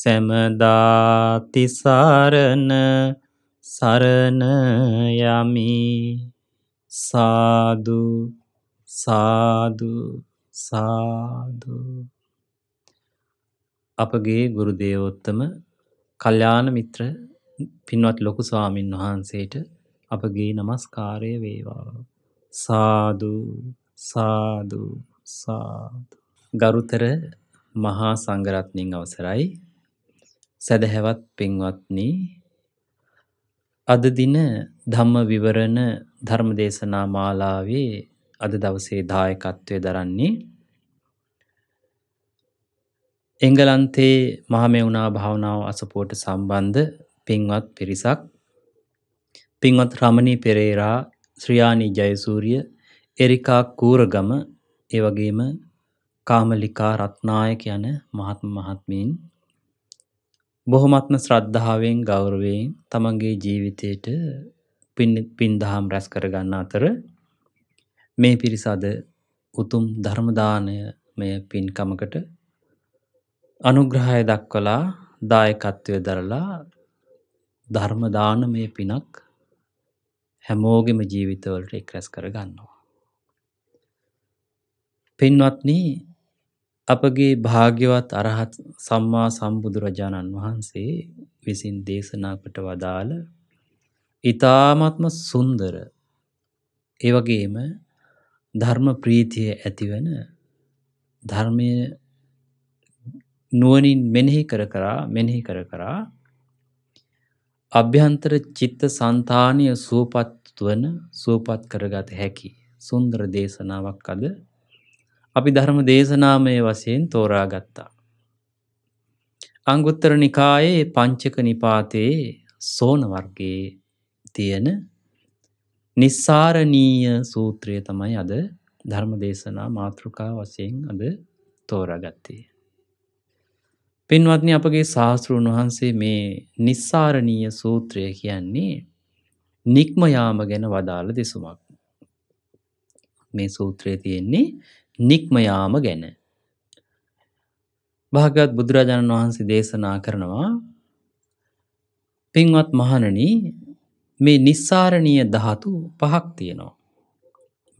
සැමදාතිසාරණ සරණයමි සාදු සාදු සාදු අපගේ ගුරු දේවෝත්තම කල්යාණ මිත්‍ර පින්වත් ලොකු ස්වාමින් වහන්සේට අපගේ নমස්කාරය වේවා සාදු සාදු සාදු ගරුතර මහා සංඝරත්නයන් අවසරයි සැදැහැවත් පින්වත්නි අද දින ධම්ම විවරණ ධර්ම දේශනා මාලාවේ අද දවසේ දායකත්වය දරන්නේ එංගලන්තේ මහමෙවුනා භාවනාව අසපුවට සම්බන්ධ පින්වත් පිරිසක් පින්වත් රමණී පෙරේරා ශ්‍රියානී ජයසූරිය එරිකා කූරගම ඒ වගේම කාමලිකා රත්නායක යන මහත්ම මහත්මීන් බොහොමත්ම ශ්‍රද්ධාවෙන් ගෞරවයෙන් තමන්ගේ ජීවිතයට පින්දහම් රැස් කරගන්න අතර මේ පිරිස අද උතුම් ධර්මදානය මෙය පින්කමකට අනුග්‍රහය දක්වලා දායකත්වය දරලා ධර්මදාන මේ පිනක් හැමෝගෙම ජීවිතවලට එක් රැස් කරගන්නවා. පින්වත්නී අපගේ භාග්‍යවත් අරහත් සම්මා සම්බුදුරජාණන් වහන්සේ විසින් දේශනා කොට වදාළ ඊ타ත්ම සුන්දර ඒ වගේම ධර්ම ප්‍රීතිය ඇතිවන ධර්මයේ නුවණින් මෙනෙහි කර කරා මෙනෙහි කර කරා අභ්‍යන්තර චිත්ත సంతානිය සුවපත් වන සුවපත් කරගත හැකි සුන්දර දේශනාවක් අද අපි ධර්ම දේශනාමය වශයෙන් තෝරා ගත්තා. අංගුත්තර නිකායේ පංචක නිපාතයේ සෝන වර්ගයේ තියෙන නිස්සාරණීය සූත්‍රය තමයි අද ධර්ම දේශනා මාතෘකා වශයෙන් අද තෝරාගත්තේ. පින්වත්නි අපගේ ශාස්තෘන් වහන්සේ මේ නිස්සාරණීය සූත්‍රය කියන්නේ නික්මයාම ගැන වදාළ දෙසුමක්. මේ සූත්‍රය තියෙන්නේ නික්මයාම ගැන. භාගත් බුදුරජාණන් වහන්සේ දේශනා කරනවා පින්වත් මහණන මේ නිස්සාරණීය ධාතු පහක් තියෙනවා.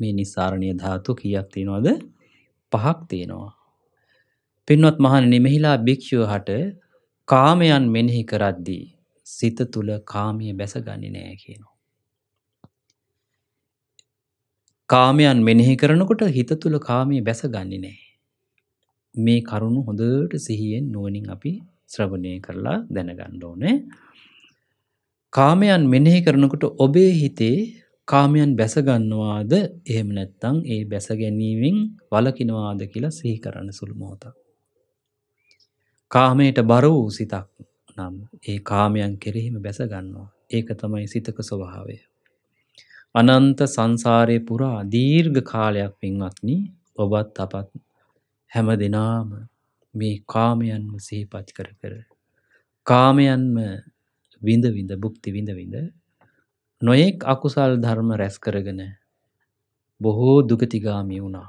මේ නිස්සාරණීය ධාතු කීයක් තියෙනවද? පහක් තියෙනවා. පින්වත් මහණනි මෙහිලා භික්ෂුව හට කාමයන් මෙනෙහි කරද්දී සිත තුල කාමය බැසගන්නේ නැහැ කියනවා. කාමයන් මෙනෙහි කරනකොට හිත තුළ කාමය බැස ගන්නේ නෑ. මේ කරුණු හොඳට සිහියෙන් නුවනින් අපි ශ්‍රවණය කරලා දැනගණ්ඩ ඕනේ. කාමයන් මෙනෙහි කරනකොට ඔබේ හිතේ කාමයන් බැසගන්නවාද එහෙම නැත්තං ඒ බැස ගැනීමෙන් වලකිනවාද කියලා සිහි කරන්න සුළු මෝත. කාමයට බර වූ සිතක් නම් ඒ කාමයන් කෙරෙහිම බැසගන්නවා ඒක තමයි සිතක ස්වභාවය. අනන්ත සංසාරය පුරා දීර්ඝ කාලයක් පින්වත්නි ඔබත් අපත් හැම දෙනාම මේ කාමයන්ම සහිපත් කර කර. කාමයන්ම විඳ විඳ බුක්ති විඳ විඳ නොයෙක් අකුසල් ධර්ම රැස් කරගෙන බොහෝ දුගතිගාමී වුණා.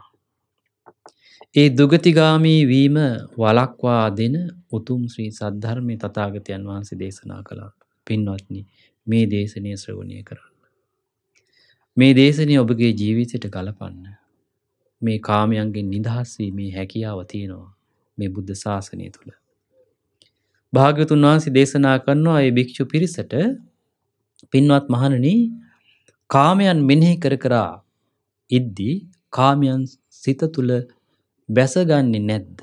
ඒ දුගතිගාමී වීම වලක්වා දෙන උතුම් ශ්‍රී සද්ධර්මය තතාගතයන් වහන්සේ දේශනා කළා පින්වත්නි මේ දේශනය ශ්‍රවණය කරන්න. මේ දේශනය ඔබගේ ජීවිතයට ගලපන්න. මේ කාමයන්ගෙන් නිදහස්වීමේ හැකියාව තියෙනවා මේ බුද්ධ ශාසනය තුළ. භාගතුන් වහන්සි දේශනා කරනවා අය භික්‍ෂු පිරිසට පින්වත් මහණන කාමයන් මෙනෙහි කර කරා ඉද්දී කාමයන් සිත තුළ බැසගන්නේ නැද්ද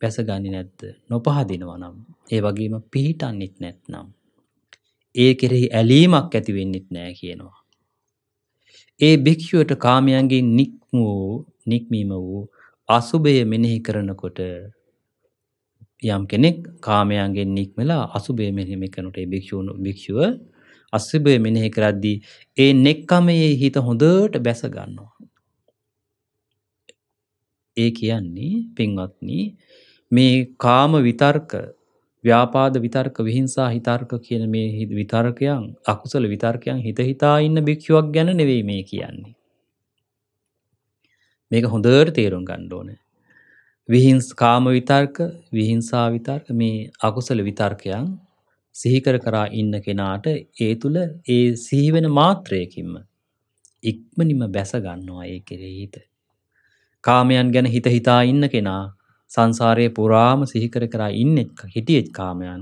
බැසගනි නැද්ද නොපහදිනවා නම් ඒ වගේම පිහිටන්නෙත් නැත්නම් ඒ කෙරෙහි ඇලීමක් ඇතිවෙන්නෙත් නෑ කියනවා ඒ භික්‍ෂුවට කාමයන්ගේ නික්ම වූ නික්මීම වූ අසුභය මෙනෙහි කරනකොට යම් කෙනෙක් කාමයන්ගේ නික්මලා අසුභය මෙහෙමි කනට භික්‍ෂූණු භික්ෂුව අස්සභය මෙනෙහි කරද්දී ඒ නෙක්කමයේ හිත හොඳට බැසගන්නවා. ඒ කියන්නේ පින්වත්න මේ කාම විතර්ක ව්‍යාපාද විතර්ක විහිංසා හිතර්ක කියන මේ විතර්කයන් අකුසල විතර්කයන් හිත හිතා ඉන්න භික්ෂුවක් ගැන නෙවෙයි මේ කියන්නේ. මේක හොඳට තේරුම් ගන්න ඕනේ. විහිංස් කාම විතර්ක විහිංසා විතර්ක මේ අකුසල විතර්කයන් සිහිකර කරා ඉන්න කෙනාට ඒ තුළ ඒ සිහිවෙන මාත්‍රයකින්ම ඉක්මනිම බැස ගන්නවා ඒ කෙරෙහිත. කාමයන් ගැන හිත හිතා ඉන්න කෙනා සංසාරය පුරාම සිහිකර කරා ඉන්න හිටියෙත් කාමයන්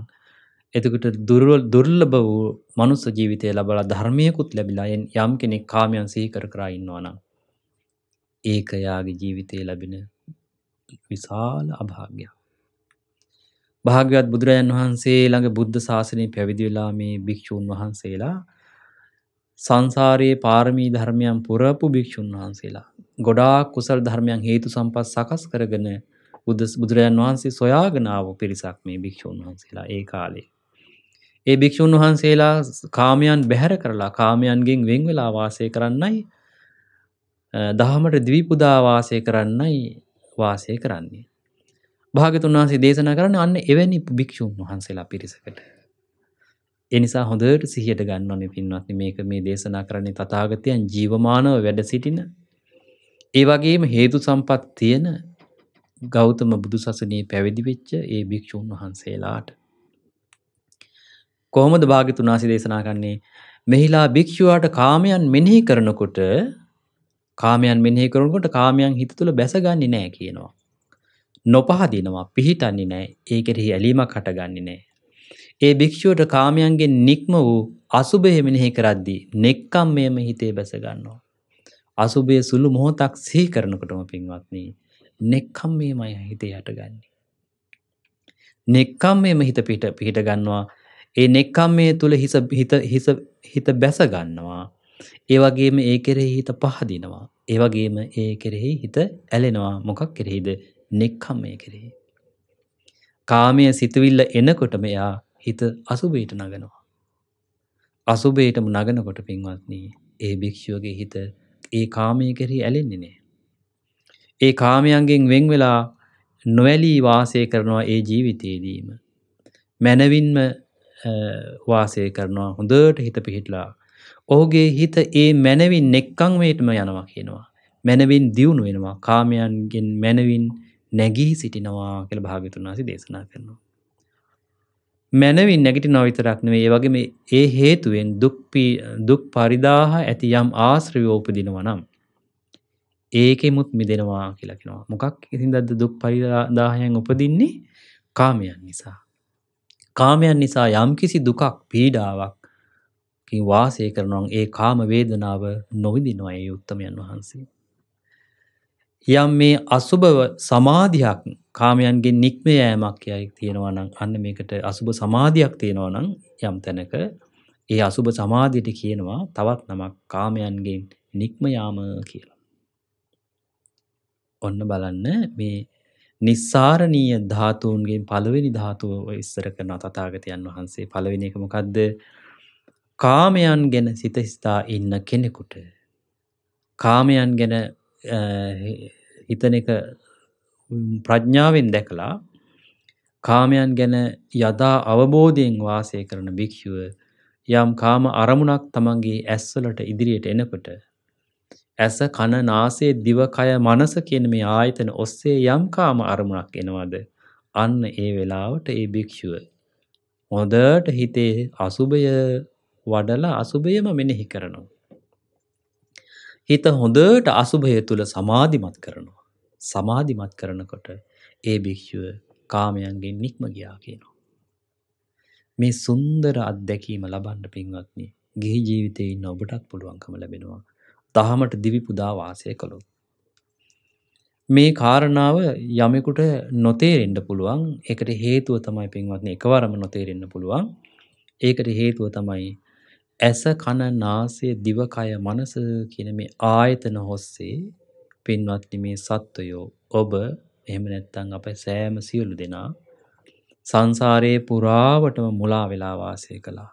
එතකට දුරවල් දුර්ලබ වූ මනුස්ස ජීවිතය ලබල ධර්මයකුත් ලැබිලායෙන් යම් කෙනෙක් කාමයන් සිහිකර කරා ඉන්නවනම් ඒකයාගේ ජීවිතය ලැබෙන විශාල අභාග්‍යයක් භාග්‍යවත් බුදුරජන් වහන්සේ ළඟ බුද්ධ ශාසනය පැවිදිවෙලා මේ භික්‍ෂූන් වහන්සේලා සංසාරයේ පාරමී ධර්මයන් පුරපු භික්‍ෂූන් වහන්සේලා ගොඩාක් කුසල් ධර්මයන් හේතු සම්පත් සකස් කරගෙන බුදු බුදුරජාන් වහන්සේ සොයාගෙනාව පිරිසක් මේ භික්‍ෂූන් වහන්සේලා ඒ කාලේ. ඒ භික්‍ෂූන් වහන්සේලා කාමයන් බැහැර කරලා කාමයන්ගෙන් වෙන් වෙලා වාසය කරන්නයි දහමට දවිපුදා වාසය කරන්නයි වාසය කරන්නේ. භාගතුන් වහන්සේ දේශනා කරන අන්න එවැනි භික්‍ෂූන් වහන්සේලා පිරිසකට. එනිසා හොඳට සිහියට ගන්නනේ පින්වත්නි මේක මේ දේශනා කරන්නේ තථාගතයන් ජීවමානව වැඩ සිටින ඒ වගේම හේතු සම්පත් තියෙන ගෞතම බුදු සසනයේ පැවිදිවෙච්ච ඒ භික්‍ෂූන් වහන්සේලාට. කොහොමද භාගිතුනාසි දේශනා කන්නේ මෙහිලා භික්‍ෂුවාට කාමයන් මෙනෙහි කරනකොට කාමයන් මෙනෙහි කරනකොට කාමයන් හිත තුළ බැසගන්නේ නෑ කියනවා. නොපහදිනවා පිහිටන්නේ නෑ ඒකෙරෙහි ඇලීමක් හටගන්නේ නෑ. ඒ භික්‍ෂුවට කාමයන්ගෙන් නික්ම වූ අසුභය මෙනෙහි කරද්දී නෙක්කම් මෙම හිතේ බැසගන්නවා. අසුභය සුළු මොහොතක් සිහි කරනකොටම පින්වත්නී නෙක්කම් මේමයි හිතේ යටගන්නේ. නෙක්කම් මෙම හිත පිට පිහිට ගන්නවා ඒ නෙක්කම් මේ තුළ හිස හිත බැස ගන්නවා ඒවගේම ඒ කෙරෙහි හිත පහදිනවා ඒවගේම ඒ කෙරෙහි හිත ඇලෙනවා මොකක් කෙරෙහිද නෙක්කම් මේ කෙරෙහි කාමය සිතුවිල්ල එනකොට මෙයා හිත අසුබේට නගනවා අසුබේටම නගනකොට පින්වත්නී ඒ භික්‍ෂුවගේ හිත ඒ කාමය කෙරෙහි ඇලෙන්නේ නෑ ඒ කාමයන්ගෙන් වෙන් වෙලා නොවැලී වාසය කරනවා ඒ ජීවිතයේදීම. මැනවින්ම වාසය කරනවා හොඳට හිත පිහිටලා. ඔහුගේ හිත ඒ මැනවින් නෙක්කංවේටම යනවා කියනවා. මැනවින් දියුණු වෙනවා කාමයන්ගෙන් මැනවින් නැගී සිටිනවා කළ භාගතුනාසි දේශනා කරනවා. මැනවින් නැගිටි නොවිතරක්නවේ ඒ වගේම ඒ හේතුවෙන් දුක් පරිදාහ ඇති යම් ආශ්‍රයෝපදිනවනම්. ඒකෙමුත් මිදෙනවා කියලකිෙනවා මොකක් ඉතින් දද දුක් පරිදාහයන් උපදින්නේ කාමයන් නිසා. කාමයන් නිසා යම්කිසි දුකක් පීඩාවක් වාසය කරනවා ඒ කාම වේදනාව නොවිදිනවා ඒ උත්තමයන් වහන්සේ. යම් මේ අසුභව සමාධයක් කාමයන්ගේ නික්ම යෑමක් යයි තියෙනවා නම් අන්න මේකට අසුභ සමාධයක් තියෙනවා නම් යම් තැනක ඒ අසුභ සමාධයට කියනවා තවත් නමක් කාමයන්ගෙන් නික්ම යාම කියලා. ඔන්න බලන්න මේ නිස්සාරණීය ධාතුන්ගේ පළවෙනි ධාතුව ඉස්සර කරන තතාගතයන් වහන්සේ පළවෙනි එක මොකක්ද කාමයන් ගැන සිත හිස්තා ඉන්න කෙනෙකුට කාමයන් ගැන හිතන එක ප්‍රඥාවෙන් දැකලා කාමයන් ගැන යදා අවබෝධයෙන් වාසය කරන භික්‍ෂුව යම් කාම අරමුණක් තමන්ගේ ඇස්වලට ඉදිරියට එනකොට ඇස කන නාසය දිවකය මනස කියන මේ ආයතන ඔස්සේ යම් කාම අරමුණක් එනවද අන්න ඒ වෙලාවට ඒ භික්ෂුව හොඳට හිතේ අසුභය වඩලා අසුභයම මෙනෙහි කරනවා හිත හොඳට අසුභය තුල සමාධිමත් කරනවා සමාධිමත් කරනකොට ඒ භික්ෂුව කාමයන්ගෙන් නික්ම ගියා කියනවා මේ සුන්දර අත්දැකීම ලබන්න පින්වත්නි ගිහි ජීවිතේ ඉන්න ඔබටත් පුළුවන්කම ලැබෙනවා තහමට දිවිපුදා වාසය කළොත්. මේ කාරණාව යමෙකුට නොතේරෙන්ට පුළුවන් එකට හේතුව තමයි පින්වත්න එකවරම නොතේරෙන්න්න පුළුවන් ඒකට හේතුව තමයි ඇස කණ නාසේ දිවකය මනස කියන මේ ආයතන හොස්සේ පින්වත්න මේ සත්වයෝ ඔබ එහෙම නැත්තං අප සෑම සියලු දෙනා සංසාරයේ පුරාවටම මුලා වෙලා වාසය කළා.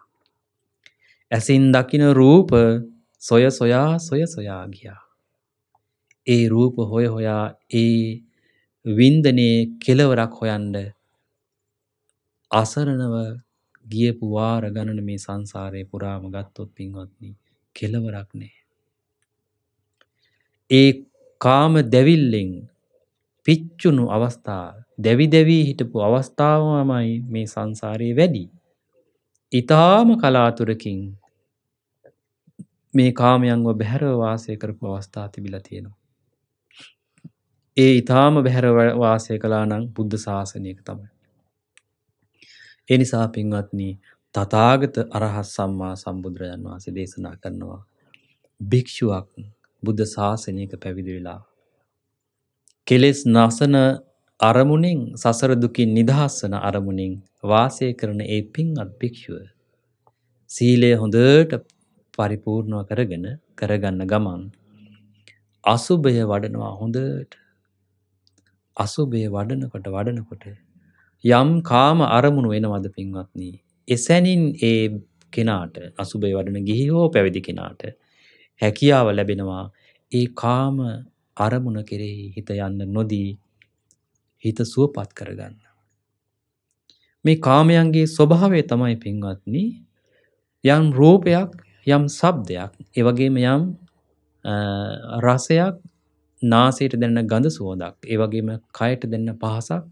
ඇසින් දකින රූප සොය සොයා සොය සොයා ගියා. ඒ රූප හොය හොයා ඒ වින්දනයේ කෙලවරක් හොයන්ඩ අසරණව ගියපු වාර ගණන මේ සංසාරය පුරාම ගත්තොත් පින්වත්නි කෙලවරක් නෑ. ඒ කාම දැවිල්ලෙන් පිච්චුණු අවස්ථා දැවි දැවී හිටපු අවස්ථාවමයි මේ සංසාරයේ වැඩි. ඉතාම කලාතුරකින් මේ කාමයන්ව බැහැරව වාසය කරපු අවස්ථා තිබිල තියෙනවා. ඒ ඉතාම බැහැරව වාසය කලා නං බුද්ධ ශාසනයක තමයි. එනිසා පින්වත්නී තතාගත අරහස් සම්මා සම්බුදුරජන් වහන්සේ දේශනා කරනවා. භික්‍ෂුවක් බුද්ධ ශාසනයක පැවිදිවෙලා. කෙලෙස් නසන අරමුණින් සසරදුකින් නිදහස්සන අරමුණින් වාසය කරන ඒ පින් අත් භික්‍ෂුව සීලය හොඳට පරිපූර්ණව කරගෙන කරගන්න ගමන් අසුභය වඩනවා හොඳට අසුභය වඩනකොට වඩනකොට යම් කාම අරමුණු වෙනවද පින්වත්නී. එසැනින් ඒ කෙනාට අසුභය වඩන ගිහි හෝ පැවිදි කෙනාට හැකියාව ලැබෙනවා ඒ කාම අරමුණ කෙරෙහි හිත යන්න නොදී හිත සුවපත් කරගන්න. මේ කාමයන්ගේ ස්වභාවය තමයි පින්වත්නී යම් රූපයක් යම් සබ්දයක් ඒවගේම යම් රසයක් නාසයට දෙන්න ගඳ සුවදක් ඒවගේම කයට දෙන්න පහසක්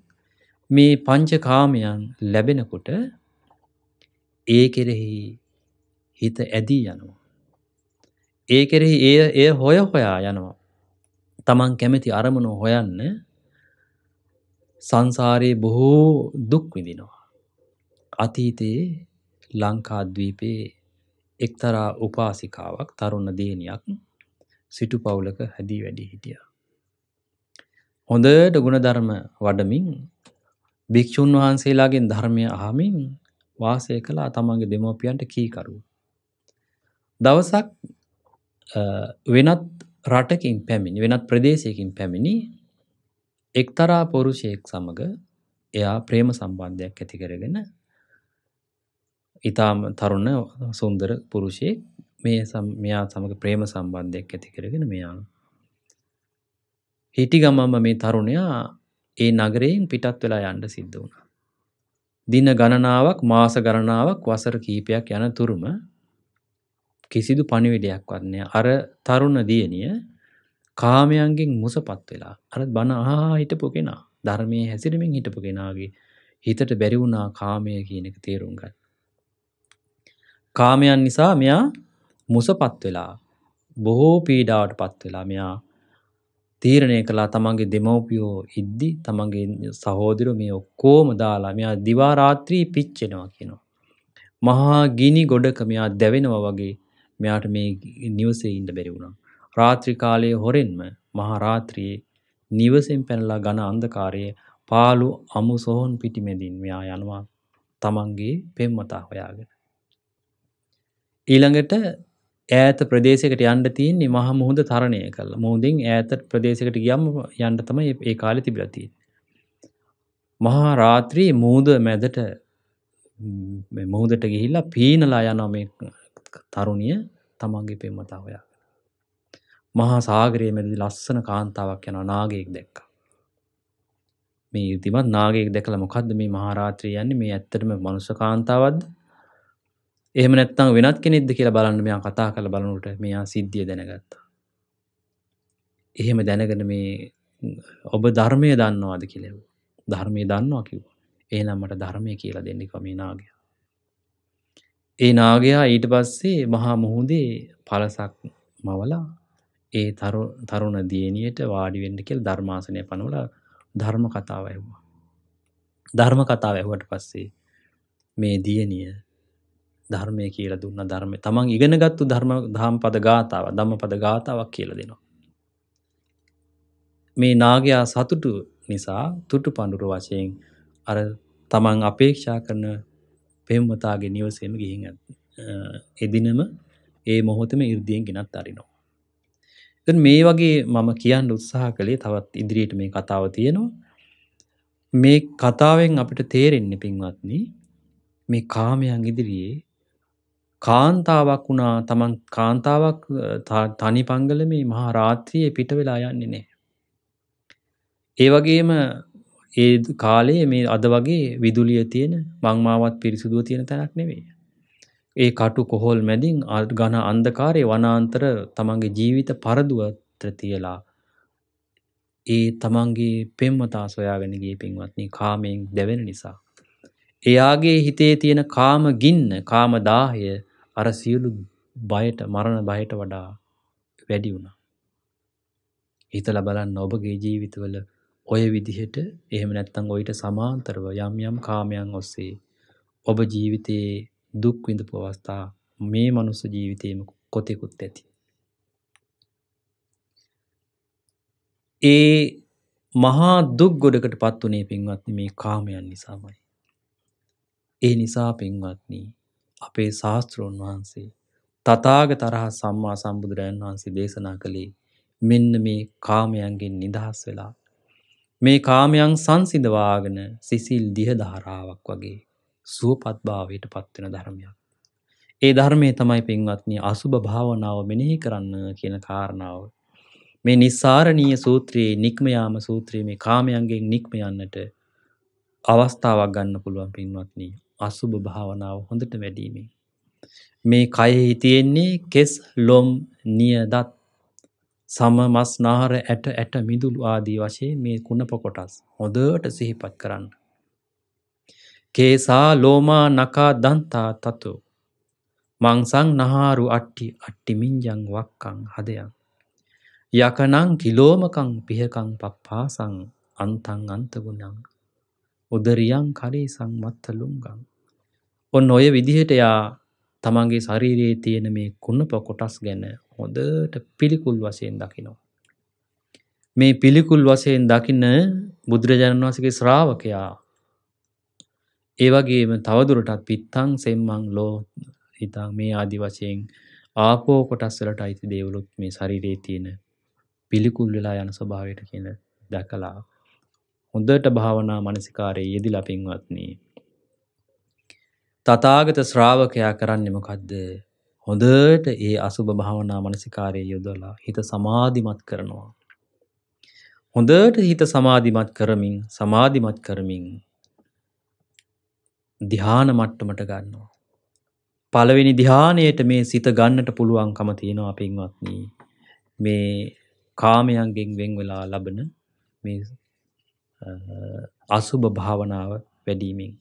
මේ පංච කාමයන් ලැබෙනකොට ඒ කෙරෙහි හිත ඇදී යනවා. ඒ කෙරෙහි ඒ එය හොය හොයා යනවා. තමන් කැමැති අරමුණු හොයන්න සංසාරයේ බොහෝ දුක් විඳිනවා. අතීතයේ ලංකාද්වීපයේ එක්තරා උපාසිකාවක් තරුණ දේනයක් සිටු පවුලක හැදී වැඩි හිටිය. හොඳට ගුණධර්ම වඩමින් භික්‍ෂූන් වහන්සේලාගෙන් ධර්මය අහමින් වාසය කලා තමන්ගේ දෙමෝපියන්ට කීකරු. දවසක් වෙනත් රටකින් පැමිණි වෙනත් ප්‍රදේශයකින් පැමිණි එක්තරා පොරුෂයෙක් සමඟ එයා ප්‍රේම සම්බන්ධයක් ඇති කරගෙන ඉතාම තරුණ සුන්දර පුරුෂයෙක් මේ මෙයා සමඟ ප්‍රේම සම්බන්ධයක් ඇති කරගෙන මෙයා. හිටි ගමම්ම මේ තරුණයා ඒ නගරයෙන් පිටත් වෙලා යන්ඩ සිද්ධ වුණ. දින ගණනාවක් මාස ගණනාවක් වසර කීපයක් යන තුරුම කිසිදු පණිවිඩයක් වන්නේ අර තරුණ දියණිය කාමයන්ගෙන් මුසපත් වෙලා අර බණ ආහා හිටපු කෙනා ධර්මය හැසිරමින් හිටපු කෙනාගේ හිතට බැරිවුණා කාමය කියන එක තේරුම් ගත් කාමයන් නිසා මෙයා මුසපත් වෙලා බොහෝ පීඩාවට පත් වෙලා මෙයා තීරණය කලා තමන්ගේ දෙමවපියෝ ඉද්දි තමන්ගේ සහෝදරු මේ ඔක්කෝම දාලා මෙයා දිවාරාත්‍රී පිච්චෙනවා කියනවා. මහා ගිනි ගොඩක මෙයා දැවෙනවා වගේ මෙයාට මේ නිවසේ ඉන්ඩ බැරි වුණා. රාත්‍රිකාලය හොරෙන්ම මහාරාත්‍රයේ නිවසෙන් පැනලා ගන අන්දකාරය පාලු අමු සොහොන් පිටිමැදින් මෙයා යනවා තමන්ගේ පෙම්මතා හොයාගෙන. ඊළඟට ඈත ප්‍රදේශකට යන්න තියන්නේ මහ මුහුද තරණය කළ මුහුදින් ඈත ප්‍රදේශකට ගියම් යන්න තම ඒ කාලෙ තිබිලතිය. මහා රාත්‍රී මූද මැදට මුහුදට ගිහිල්ලා පීනලා යනම තරුණිය තමන්ගේ පෙම්මතාවයා. මහා සාගරයේ මැදි ලස්සන කාන්තාවක් යන නාගයෙක් දැක්ක. මේ ඉතිමත් නාගයෙක් දැකළ මොකක්ද මේ මහාරාත්‍රී යන්නේ මේ ඇත්තටම මනුස කාන්තාවද්ද එහෙම නැත්තං වෙනත් කෙනෙක්ද කියලා බලන්න මෙයා කතා කළ බලනුට මෙයා සිද්ධිය දැනගත්තා. එහෙම දැනගෙන මේ ඔබ ධර්මය දන්නවාද කියලෙව ධර්මය දන්නවා කිව් ඒනම් මට ධර්මය කියලා දෙන්නිකම නාගය. ඒ නාගයා ඊට පස්සේ මහා මුහුදේ පලසක් මවලා ඒ තරුණ දියණියට වාඩිවෙන්න කෙල් ධර්මාසනය පනුවල ධර්ම කතාව ඇහවා. ධර්ම කතාව ඇහුවට පස්සේ මේ දියනිය ධර්මය කියල දුන්න ධර්මය තමන් ඉගෙනගත්තු ධර්ම දහම් පද ගාථාව දම පද ගාථාවක් කියල දෙනවා. මේ නාගයා සතුටු නිසා තුටු පණඩුරු වශයෙන් අර තමන් අපේක්ෂා කරන පෙම්මතාගේ නිවසේම ගිහින් එදිනම ඒ මොහොතම ඉර්දියෙන් ගෙනත් අරිනවා. මේ වගේ මම කියන්න උත්සාහ කළේ තවත් ඉදිරියට මේ කතාව තියෙනවා මේ කතාවෙන් අපිට තේරෙන්නේ පින්වත්න්නේ මේ කාමයන් ඉදිරියේ කාන්තාවක් වුණා තමන් කාන්තාවක් තනි පංගලම මහා රාත්‍රියයේ පිට වෙලා යන්නේ නෑ. ඒ වගේම ඒ කාලයේ මේ අද වගේ විදුලිය තියෙන මංමාවත් පිරිසිදුව තියෙන තැනක් නෙවේ. ඒ කටු කොහොල් මැදින් අත් ගන අන්දකාරය වනාන්තර තමන්ගේ ජීවිත පරදුවත්‍ර තියලා ඒ තමන්ගේ පෙම්මතා සොයාගෙනගේ පින්වත්නි කාමයෙන් දැවෙන නිසා. එයාගේ හිතේ තියෙන කාම ගින්න කාම දාහය අර සියලු බයට මරණ බයට වඩා වැඩි වුණා. හිතලා බලන්න ඔබගේ ජීවිතවල ඔය විදිහට එහෙම නැත්නම් ඔయిత සමාන්තරව යම් යම් කාමයන් ඔස්සේ ඔබ ජීවිතයේ දුක් විඳපු අවස්ථා මේ මනුස්ස ජීවිතේම කොතෙකුත් ඇති. ඒ මහා දුක් ගොඩකට පත් වුණේ පින්වත්නි මේ කාමයන් නිසාමයි. ඒ නිසා පින්වත්නි අපේ ශාස්තෘන් වහන්සේ තතාග තරහ සම්මා සම්බුදුරයන් වහන්සේ දේශනා කළේ මෙන්න මේ කාමයන්ගෙන් නිදහස් වෙලා මේ කාමයන් සංසිඳවාගෙන සිසිල් දිහධාරාවක් වගේ සුවපත්භාවයට පත්වෙන ධර්මයක්. ඒ ධර්මය තමයි පින්වත්නි අසුභ භාවනාව මෙනෙහි කරන්න කියන කාරණාව. මේ නිස්සාරණීය සූත්‍රයේ නික්මයාම සූත්‍රයේ මේ කාමයන්ගෙන් නික්ම යන්නට අවස්ථාවක් ගන්න පුළුවන් පින්වත්නී අසුභ භාවනාව හොඳට වැඩීමේ. මේ කයෙහි තියෙන්නේ කෙස් ලොම් නියදත් සම මස් නාහර ඇට ඇට මිදුළු ආදී වශයෙන් මේ කුණප කොටස් හොඳට සිහිපත් කරන්න. කේසා ලෝමා නකා දන්තා තතු මංසං නහාරු අට්ටි අට්ටිමින්ජං වක්කං හදයන්. යකනං කිලෝමකං පිහකං පප්පාසං අන්තං අන්තගුණං උදරියන් කරේ සංමත්ත ලුංගං ඔන්න ඔය විදිහට යා තමන්ගේ ශරීරයේ තියෙන මේ කුණප කොටස් ගැන හොදට පිළිකුල් වසයෙන් දකිනවා. මේ පිළිකුල් වසයෙන් දකින්න බුදුරජාණන් වසගේ ශ්‍රාවකයා ඒවගේම තවදුරටත් පිත්තං සෙම්මං ලෝ හිතා මේ ආදි වශයෙන් ආපෝ කොටස්වලට අයිති දේවලුත් මේ ශරිරේ තියෙන පිළිකුල් වෙලා යන ස්වභාවයට කියන දැකලා හොඳට භාවනා මනසිකාරයේ යෙදි ලපින්වත්න්නේ තතාගත ශ්‍රාවකයා කරන්නේ මොකක්ද හොඳට ඒ අසුභ භාවනා මනසිකාරය යොදලා හිත සමාධිමත් කරනවා. හොඳට හිත සමාධිමත් කරමින් සමාධිමත් කරමින් දිහාන මට්ටමට ගන්නවා. පළවෙනි දිහානයට මේ සිත ගන්නට පුළුවන්කම තියෙනවා පින්වත්නි. මේ කාමයන්ගෙන් වෙන් වෙලා ලබන මේ අසුභ භාවනාව වැඩීමෙන්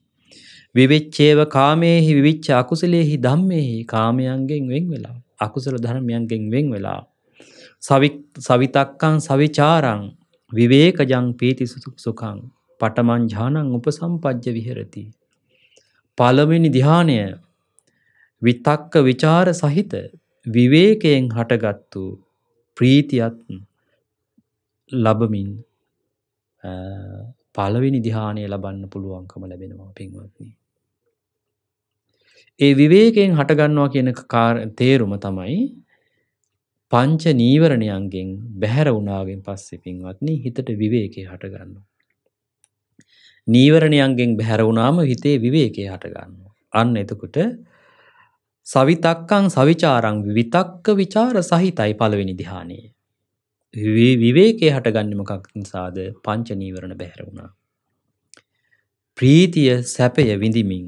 විවිච්චේව කාමයෙහි විවිච්ච අකුසලයෙහි ධම්මයෙහි කාමයන්ගෙන් වෙන් වෙලා අකුසල ධර්මයන්ගෙන් වෙන් වෙලා සවිතක්කං සවිචාරං විවේකජං පීති සුකං පටමං ජානං උපසම්පජ්්‍ය විහරති. පළවෙනි දිහානය විතක්ක විචාර සහිත විවේකයෙන් හටගත්තු ප්‍රීතියත් ලබමින් පළවෙනි දිහානය ලබන්න පුළුවන්කම ලැබෙනවා පින්වත්න්නේ. ඒ විවේකයෙන් හටගන්නවා කියන කාර තේරුම තමයි පංච නීවරණයන්ගෙන් බැහැර වුණාගෙන් පස්සේ පින්වත්නි හිතට විවේකේ හටගන්නවා. නීවරණයන්ගෙන් බැහැර වුණාම හිතේ විවේකේ හටගන්නවා. අන්න එතකොට සවිතක්කං සවිචාරං විතක්ක ਵਿਚාර සහිතයි පළවෙනි ධානයේ. විවේකේ හටගන්නේ මොකක් නිසාද? පංච නීවරණ බැහැර වුණා. ප්‍රීතිය සැපය විඳිමින්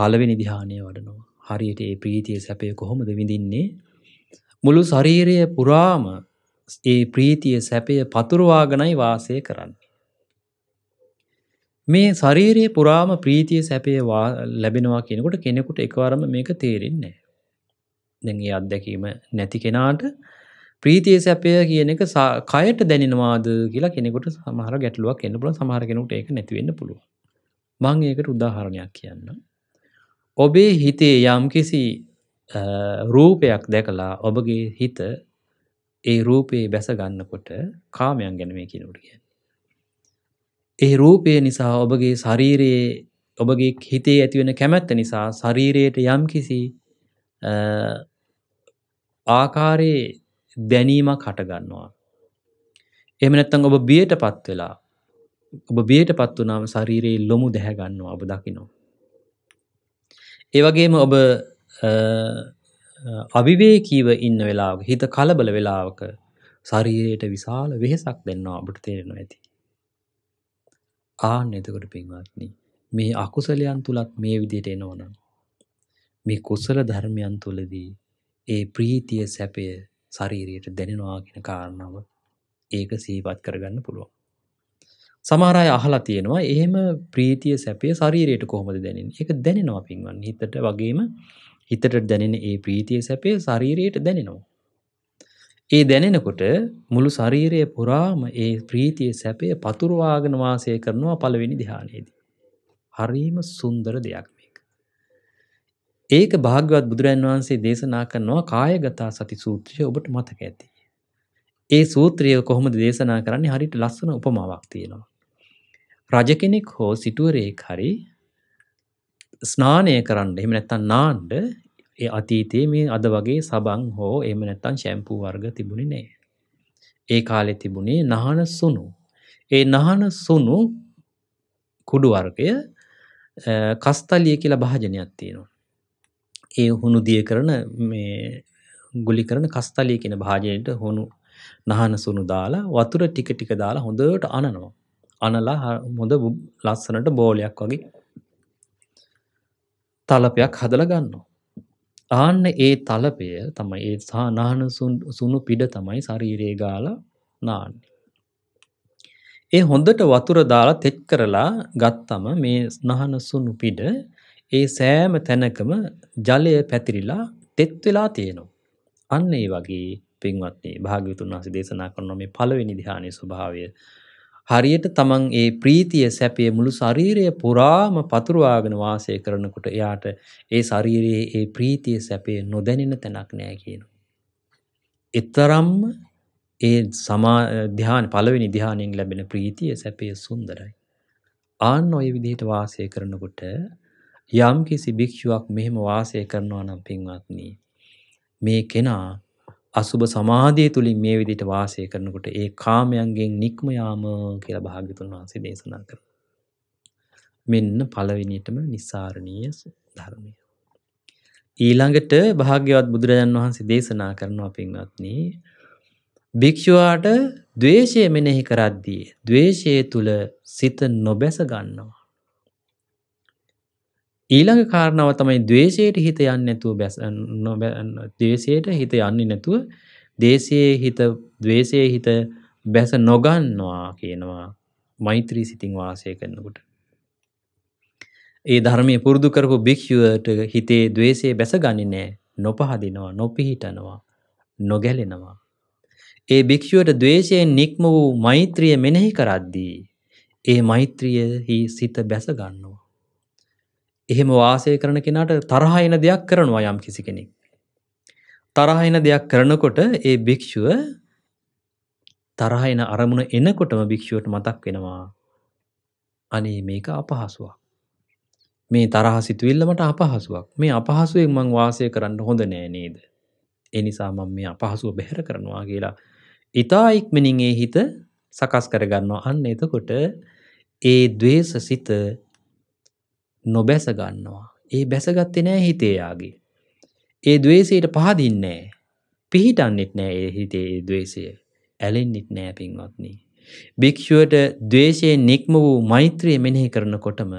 පළවෙනි ධ්‍යානය වඩනවා. හරියට ඒ ප්‍රීතිය සැපය කොහොමද විඳින්නේ? මුළු ශරීරය පුරාම ඒ ප්‍රීතිය සැපය පතුරවාගෙනයි වාසය කරන්නේ. මේ ශරීරයේ පුරාම ප්‍රීතිය සැපය ලැබෙනවා කෙනෙකුට කෙනෙකුට එකවරම මේක තේරෙන්නේ. දැන් ඒ අත්දැකීම නැති කෙනාට ප්‍රීතිය සැපය කියන එක කයට දැනෙනවාද කියලා කෙනෙකුට සමහර ගැටලුවක් එන්න පුළුවන් සමහර කෙනෙකුට ඒක නැති වෙන්න පුළුවන්. මම ඒකට උදාහරණයක් කියන්නම්. ඔබේ හිතේ යම්කිසි රූපයක් දැකලා ඔබගේ හිත ඒ රූපයේ බැසගන්නකොට කාමයන් ගැන මේ කිනට කියන්න. ඒ රූපය නිසා ඔබගේ ශරීරයේ ඔබගේ හිතේ ඇතිවෙන කැමැත්ත නිසා ශරීරයට යම් කිසි ආකාරයේ දැනීමක් හටගන්නවා. එමනැත්තන් ඔබ බියට පත් වෙලා ඔබ බියට පත් වනාම ශරීරයේ ලොමු දැහැගන්නවා ඔබ දකිනවා. ඒවගේම ඔබ අවිවේකීව ඉන්න වෙලාව හිත කලබල වෙලාවක සරීරයට විශාල වෙහෙසක් දෙන්නවා ඔබට තේරෙනවා ඇති. ආන එතකොට පින්වත්න මේ අකුසලයන් තුළත් මේ විදියට එනෝනම්. මේ කුසල ධර්මයන් තුළදී ඒ ප්‍රීතිය සැපය සරීරයට දැනෙනවා කියෙන කාරණාව ඒක සීපත් කරගන්න පුළුවන්. සමාරය අහලා තියෙනවා එහෙම ප්‍රීතිය සැපේ ශරීරයට කොහොමද දැනෙන් එක දැනෙනවා පින්වන් හිතට වගේම හිතට දැනෙන ඒ ප්‍රීතිය සැපේ ශරීරයට දැනෙනවා. ඒ දැනෙනකොට මුළු ශරීරය පුරාම ඒ ප්‍රීතිය සැපේ පතුරවාගෙන වාසය කරනවා පළවෙනි ධ්‍යානයේදී. හරීම සුන්දර දෙයක් මේක. ඒක භාග්‍යවත් බුදුරන් වහන්සේ දේශනා කරනවා කායගතා සති සූත්‍රය ඔබට මතක ඇති. ඒ සූත්‍රය කොහොමද දේශනා කරන්නේ හරිට ලස්සන උපමාවක් තියෙනවා. රජ කෙනෙක් හෝ සිටුවරයෙක් හරි ස්නානය කරන්න එහෙම නැත්තන් නාන්ඩ ඒ අතීතයේ මේ අද වගේ සබං හෝ එම නැත්තන් ශැම්පූ වර්ග තිබුණි නෑ. ඒ කාලෙ තිබුණේ නහන සුනු. ඒ නහන සුනු කුඩු වර්ගය කස්තලිය කියලා භාජනයක් තියෙනවා. ඒ හුණු දිය කරන ගුලි කරන කස්තලිය කියෙන භාජනයට හොුණු නහන සුණු දාලා වතුර ටික ටික දාලා හොඳට අනනවා. අනලා හොඳ ලස්සනට බෝලයක් වගේ තලපයක් හදල ගන්නවා. ආන්න ඒ තලපය තමයි ඒ සානාහන සුණු පිඩ තමයි ශරීරයේ ගාලා නාන්නේ. ඒ හොඳට වතුර දාලා තෙත් කරලා ගත්තම මේ ස්නහන සුණු පිඩ ඒ සෑම තැනකම ජලය පැතිරිලා තෙත් වෙලා තියෙනවා. අන්න ඒ වගේ පින්වත්න්නේ භාග්‍යතුන් වහස දේශනා කරන මේ පළවෙනි දිහානය ස්වභාවය. හරියට තමන් ඒ ප්‍රීතිය සැපය මුළු ශරීරය පුරාම පතුරවාගෙන වාසය කරනකොට එයාට ඒ ශරීරයේ ඒ ප්‍රීතිය සැපය නොදැනෙන තැනක් නෑ කියන. එතරම්ම ඒ සමාධ්‍යාන පළවෙනි දිහානයෙන් ලැබෙන ප්‍රීතිය සැපය සුන්දරයි. ආන්න ඔය විදිහට වාසය කරනකොට යම් කිසි භික්ෂුවක් මෙහෙම වාසය කරනවා නම් පින්වත්නී. මේ කෙනා අසුභ සමාධිය තුළින් මේ විදිට වාසය කරනකොට ඒ කාමයන්ගෙන් නික්ම යාම කියලා භාගතුන් වහන්සේ දේශනා කර. මෙන්න පළවෙනිටම නිසාරණීය ධර්මය. ඊළඟට භාග්‍යවත් බුදුරජාණන් වහන්සේ දේශනා කරනවා පින්වත්නේ භික්‍ෂවාට දවේශය මෙනෙහි කරද්දී. දවේශය තුළ සිත නොබැස ගන්නවා. ඊළඟ කාරණාව තමයි දවේශයට හිත යන්න නැතුව බැස දේශයට හිත යන්නේ නැතුව දේශයේ හිත දවේශය හිත බැස නොගන්නවා කියනවා මෛත්‍රී සිතින් වාසය කරනකුට. ඒ ධර්මය පුරුදු කරපු භික්ෂුවට හිතේ දවේශය බැස ගනි නෑ නොපහදිනවා නොපිහිටනවා නොගැලෙනවා. ඒ භික්‍ෂුවට දවේශයෙන් නික්ම වූ මෛත්‍රිය මෙනෙහි කරද්දී. ඒ මෛත්‍රියහි සිත බැස ගන්නවා. එහෙම වාසය කරන කෙනාට තරහයින දෙයක් කරනවා යම් කිසි කෙනෙක්. තරහයින දෙයක් කරනකොට ඒ භික්‍ෂුව තරහයින අරමුණ එනකොටම භික්‍ෂුවට මතක් වෙනවා අනේ මේක අපහසුවක්. මේ තරහ සිතුවිල්ලමට අපහසුවක් මේ අපහසුවෙන් මං වාසය කරන්න හොඳ නෑ නේද. එනිසා මං මේ අපහසුව බැහැර කරනවා කියලා. ඉතා ඉක්මනින් ඒ හිත සකස් කරගන්නවා අන්න එතකොට ඒ දවේශ සිත නොබැස ගන්නවා. ඒ බැසගත්තේ නෑ හිතේයාගේ. ඒ දවේසයට පහදින්නේ පිහිටන්නෙත් නෑ ඒ හිතේ දවේශය ඇලෙන්න්නෙත් නෑ පින්වත්නී. භික්‍ෂුවට දවේශය නික්ම වූ මෛත්‍රය මෙනෙහි කරන කොටම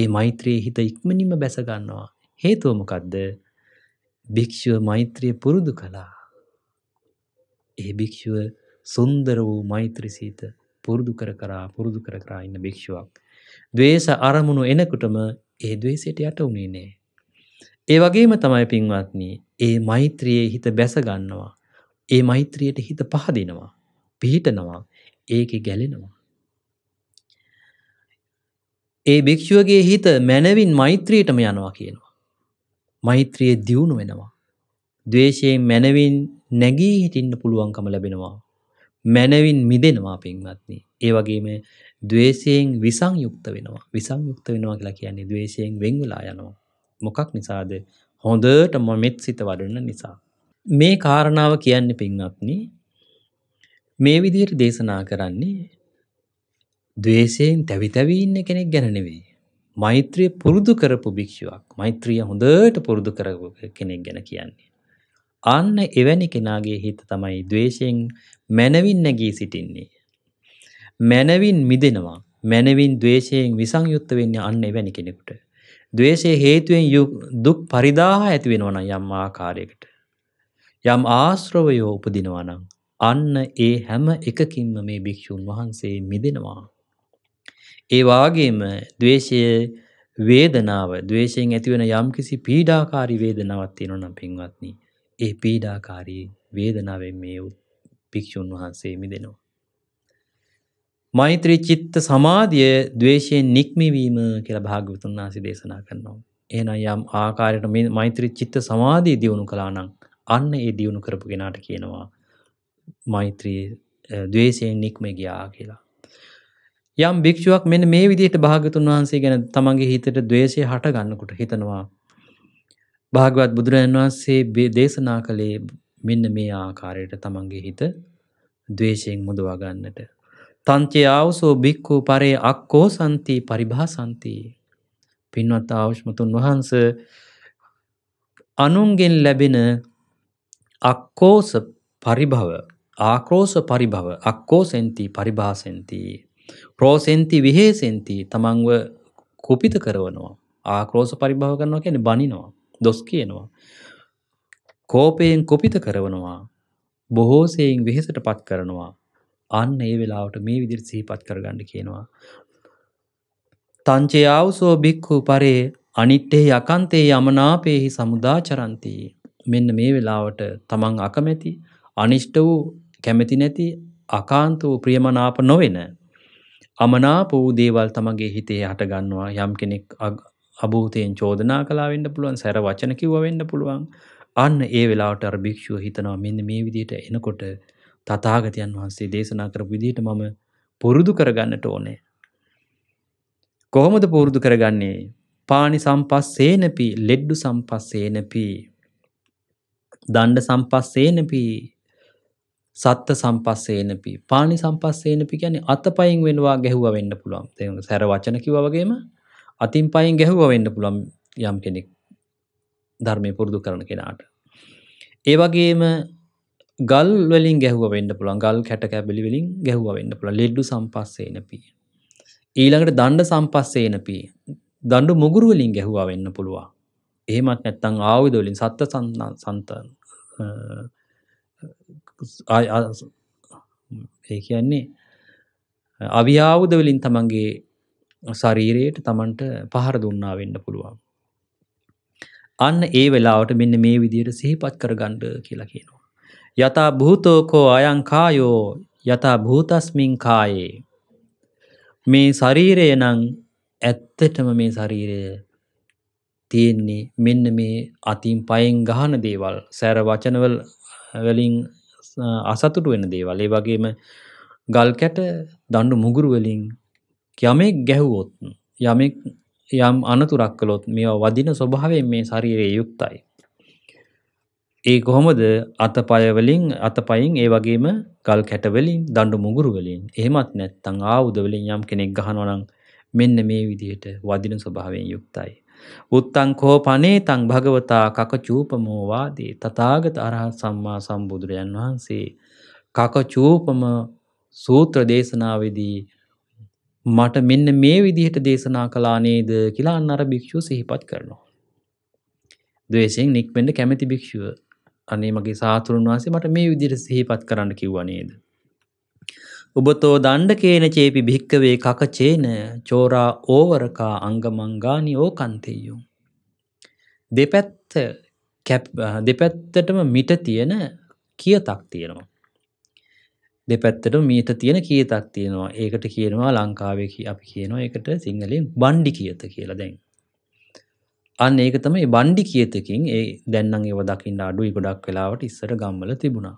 ඒ මෛත්‍රයේ හිත ඉක්මනිම බැසගන්නවා හේතුවමකක්ද භික්‍ෂුව මෛත්‍රය පුරුදු කළා. ඒ භික්‍ෂුව සුන්දර වූ මෛත්‍රසිීත පුරුදු කර කරා පුරුදු කර කරා ඉන්න භික්‍ෂුවක්. දවේශ අරමුණු එනකුටම ඒ දවේශයට යට වුණේ නෑ. ඒ වගේම තමයි පින්වත්නී ඒ මෛත්‍රයේ හිත බැසගන්නවා. ඒ මෛත්‍රයට හිත පහදිනවා. පිහිටනවා ඒක ගැලෙනවා. ඒ භික්‍ෂුවගේ හිත මැනවින් මෛත්‍රීයටම යනවා කියනවා. මෛත්‍රිය දියුණු වෙනවා. දවේශයෙන් මැනවින් නැගී හිටින්න පුළුවන්කම ලැබෙනවා. මැනවින් මිදෙනවා පින්වත්න්නේ. ඒ වගේම ද්වේෂයෙන් විසංයුක්ත වෙනවා. විසංයුක්ත වෙනවා කියලා කියන්නේ ද්වේෂයෙන් වෙන් වෙලා යනවා. මොකක් නිසාද? හොඳට මෙත් සිත වඩන නිසා. මේ කාරණාව කියන්නේ පින්වත්නි මේ විදිහට දේශනා කරන්නේ ද්වේෂයෙන් තැවි තැවි ඉන්න කෙනෙක් ගැන නෙවෙයි. මෛත්‍රිය පුරුදු කරපු භික්ෂුවක් මෛත්‍රිය හොඳට පුරුදු කරපු කෙනෙක් ගැන කියන්නේ. අන්න එවැනි කෙනාගේ හිත තමයි ද්වේෂයෙන් මැනවින් නැගී සිටින්නේ. මැනවින් මිදෙනවා මැනවින් දවේශයෙන් විසංයුත්ත වෙන්න අන්න එවැනි කෙනෙකුට. දවේශය හේතුවෙන් දුක් පරිදාහ ඇතිවෙනවන යම් ආකාරයකට. යම් ආශ්‍රවයෝ උපදිනවනම් අන්න ඒ හැම එකකින්ම මේ භික්‍ෂූන් වහන්සේ මිදෙනවා. ඒවාගේම දවේශය වේදනාව දවේශයෙන් ඇතිවෙන යම් කිසි පීඩාකාරි වේදනවත් එනොනම් පින්වත්නී ඒ පීඩාකාරී වේදනාවෙන් මේ භික්‍ෂූන් වහන්සේ මිදෙනවා. මෛත්‍රී චිත්ත සමාධිය දවේශයෙන් නික්මිවීම කියලා භාග්‍යතුන් වහන්සේ දේශනා කරනවා. එහන යම් ආකාරයට මෛත්‍රී චිත්ත සමාධී දියුණු කලානං අන්න ඒ දියුණු කරපු කෙනාට කියනවා මෛත්‍රී දවේශයෙන් නික්ම ගියා කියලා. යම් භික්ෂුවක් මෙ මේ විදිට භාගතුන් වහන්සේ ගැන තමන්ගේ හිතට දවේශය හට ගන්නකුට හිතනවා. භාගවත් බුදුරජන් වහන්සේ දේශනා කළේ මෙන්න මේ ආකාරයට තමන්ගේ හිත දවේශයෙන් මුදවාගන්නට තංචේ ආවුසෝ භික්කු පරේ අක්කෝ සන්ති පරිභාසන්ති. පින්වත් ආවුෂ්මතුන් වහන්ස අනුන්ගෙන් ලැබෙන අක්කෝස පරිභව ආක්‍රෝස පරිභව අක්කෝසෙන්ති පරිභාසෙන්ති. ප්‍රෝසෙන්ති විහේසෙන්ති තමන්ව කුපිත කරවනවා. ආක්‍රෝස පරිභාව කරනවා කියන බනිනවා. දොස් කියනවා. කෝපයෙන් කුපිත කරවනවා. බොහෝසයෙන් විහෙසට පත් කරනවා. අන්න ඒ වෙලාවට මේ විදිරි සිහිපත් කරගන්න කියනවා. තංචේ අවුසෝ භික්‍හු පරේ අනිට්ටේ යකන්තේ යමනාපයහි සමුදාචරන්තී. මෙන්න මේ වෙලාවට තමන් අකමැති අනිෂ්ට වූ කැමැති නැති අකාන්ත වූ ප්‍රියමනාප නොවෙන. අමනාප වූ දේවල් තමගේ හිතේ හටගන්නවා යම් කෙනෙක් අභූතයෙන් චෝදනා කලාවෙන්න පුළුවන් සැර වචන කිව්ව වෙන්න පුළුවන් අන්න ඒ වෙලාට අර භික්‍ෂුව හිතනවා මෙන්න මේ විදියට එනකොට තතාගතයන් වහන්සේ දේශනා කර විදිහට මම පුරුදු කරගන්නට ඕනේ. කොහොමද පුරුදු කරගන්නේ පාණි සම්පස් සේනපි ලෙඩ්ඩු සම්පස් සේනපි දණ්ඩ සම්පස් සේනපි සත්ත සම්පස් සේනපි පාණි සම්පස් සේනපි ගැන අත පයින් වෙනවා ගැහුව වෙන්න පුළුවන් තෙම සැර වචන කිව වගේම අතින් පයින් ගැහුව වෙන්න පුළම් යම් කෙනෙක් ධර්මය පුරුදු කරන කෙනාට ඒවගේම ගල් වලින් ගැහුව වෙන්න පුළන් ගල් කැට කැබලි වලින් ගැහුව වෙන්න පුළ ලෙඩ්ඩු සම්පස්සේන පිය. ඊළඟට දණ්ඩ සම්පස්සේන පිය දණ්ඩු මුගුරුවලින් ගැහුවා වෙන්න පුළුවන්. එහෙමත් නැත්තං ආවිදවලින් සත්ත සන්ත ඒ කියන්නේ අවියාවුද වලින් තමන්ගේ ශරීරයට තමන්ට පහර දුන්නා වෙන්න පුළුවන්. අන්න ඒ වෙලාවට මෙන්න මේ විදියට සිහිපත් කරගණ්ඩ කියලා කියනවා. යතා භූතෝකෝ අයං කායෝ යතා භූතස්මින් කායේ. මේ ශරීරය නං ඇත්තටම මේ ශරීරය තියෙන්නේ මෙන්න මේ අතින් පයෙන් ගහන දේවල් සෑර වචනවල් වලින් අසතුට වෙන දේවල් ඒ වගේම ගල් කැට දණ්ඩු මුගුරුවලින් යමෙක් ගැහුවොත් යමෙක් යම් අනතුරක් කළොත් මේ වදින ස්වභාවයෙන් මේ ශරීරයේ යුක්තයි ඒ කොහොමද අතපයවලින් අතපයින් ඒ වගේම ගල් කැටවලින් දණ්ඩු මුගුරුවලින් එහෙමත් නැත්තං ආවුදවලින් යම් කෙනෙක් ගහනොනං මෙන්න මේ විදිහට වදින ස්වභාවයෙන් යුක්තයි. උත්තං කෝ පනේතං භගවතා කකචූපමෝවාදී තතාගත අරහත් සම්මා සම්බුදුරයන් වහන්සේ කකචූපම සූත්‍ර දේශනාවදී මට මෙන්න මේ විදිහට දේශනා කලා නේද කියලා අන්නර භික්‍ෂූ සිහිපත් කරනවා. දවේශයෙන් නික්මෙන්ට කැමැති භික්‍ෂුව අනේ මගේ සාතුරුන් වහන්සේ මට මේ විදිහට සිහිපත් කරන්න කිව්වා නේද? උබතෝ දණ්ඩකේන චේපි භික්කවේ කකචේන චෝරා ඕවරකා අංගමංගානි ඕකන්තේයෝ. දෙපැත්ත දෙපැත්තටම මිට තියෙන කියතක් තියෙනවා. දෙපැත්තට මීට තියෙන කියතක් තියෙනවා ඒකට කියනවා ලංකාවේ අපි කියනවා එකට සිංහලෙන් බණ්ඩි කියත කියලා දැන්. අන්න ඒක තමයි බණ්ඩි කියතකින් ඒ දැන්නම් ඒව දකින්න අඩුයි ගොඩක් වෙලාවට ඉස්සර ගම්මල තිබුණා.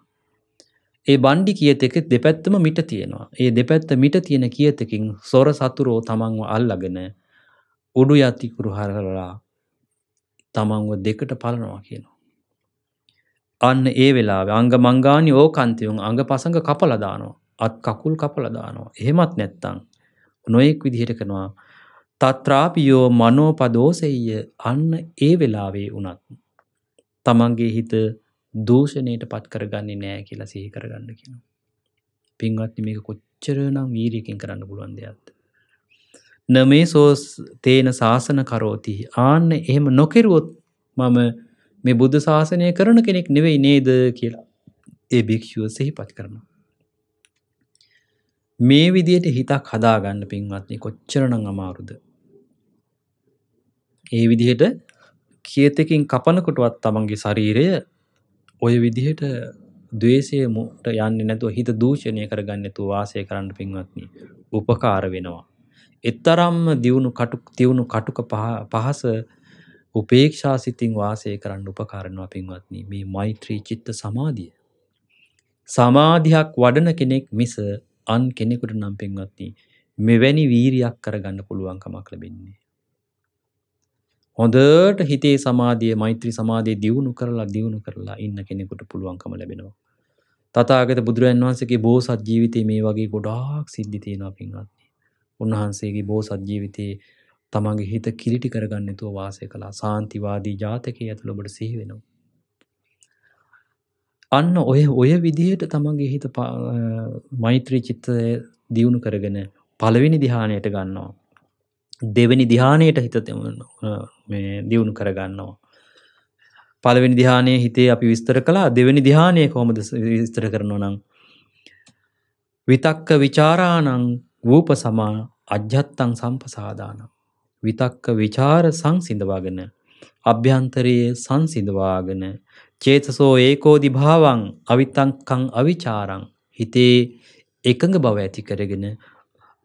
ඒ බණ්ඩි කියතෙක දෙපැත්තම මිට තියෙනවා. ඒ දෙපැත්ත මිට තියෙන කියතකින් සොර සතුරෝ තමන්ව අල්ලගෙන උඩු යතිකුරු හර කරලා තමන්ව දෙකට පලනවා කියනවා. අන්න ඒ වෙලා අංග මංගානි ඕ කන්තියුන් අඟ පසඟ කපලදානවා අත් කකුල් කපලදානවා එහෙමත් නැත්තං නොයෙක් විදිහට කනවා තත්‍රාපියෝ මනෝපදෝසෙය අන්න ඒ වෙලාවේ වනත්. තමන්ගේ හිත දූෂණයට පත් කරගන්නේ නෑ කියලා සහි කරගන්න කියෙන. පින්වත්න මේක කොච්චරනම් වීරියකින් කරන්න පුළුවන් දෙයක්ද. නමේ සෝස් තේන ශාසන කරෝතිහි ආන්න එහෙම නොකෙරුවොත් මම මේ බුද්ධ ශාසනය කරන කෙනෙක් නෙවෙයි නේද කියලා ඒ භික්‍ෂුව සහිපත් කරන. මේ විදියට හිතක් හදාගන්න පින්වත්න්නේ කොච්චරනං අමාරුද ඒ විදිහට කියතකින් කපනකොටවත් තමන්ගේ ශරීරය ඔය විදිහට දවේශයමුට යන්න නැතුව හිත දූෂණය කරගන්න තු වාසය කරන්න පින්වත්න උපකාර වෙනවා. එත්තරම්ම දියුණු තිවුණු කටුක පහස උපේක්ෂා සිතින් වාසය කරන්න උපකාරණවා පින්වත්න මේ මෛත්‍රී චිත්ත සමාධිය. සමාධයක් වඩන කෙනෙක් මිස අන් කෙනෙකුට නම් පෙන්වත්න්නේ මෙවැනි වීරයක් කරගන්න පුළුවන්කමක් ලබෙන්නේ. හොඳට හිතේ සමාධිය මෛත්‍රී සමාධිය දියුණු කරලා දියුණු කරලා ඉන්න කෙනෙකුට පුළුවන්කම ලැබෙනවා. තතාගත බුදුරන් වහන්සේගේ බෝසත් ජීවිතයේ මේ වගේ ගොඩාක් සිද්ධි තියෙනවා පින්වත්නි. උන්වහන්සේගේ බෝසත් ජීවිතයේ තමන්ගේ හිත කිලිටි කරගන්න නැතුව වාසය කළා. සාන්තිවාදී ජාතකයේ ඇතුළ ඔබට සිහි වෙනවා. අන්න ඔය ඔය විදිහට තමන්ගේ හිත මෛත්‍රී චිත්තය දියුණු කරගෙන පළවෙනි ධ්‍යානයට ගන්නවා. දෙවැනි දිහානයට හිත දියුණු කරගන්නවා. පළවෙනි දිහානය හිතේ අපි විස්තර කලා දෙවැනි දිහානය කොමද විස්තර කරනො නම්. විතක්ක විචාරානං වූප සමා අජ්‍යත්තං සම්පසාදානම්. විතක්ක විචාර සංසිඳවාගෙන අභ්‍යන්තරයේ සංසිඳවාගෙන චේතසෝ ඒකෝදි භාවන් අවිතංකං අවිචාරං හිතේ එකඟ බව ඇති කරගෙන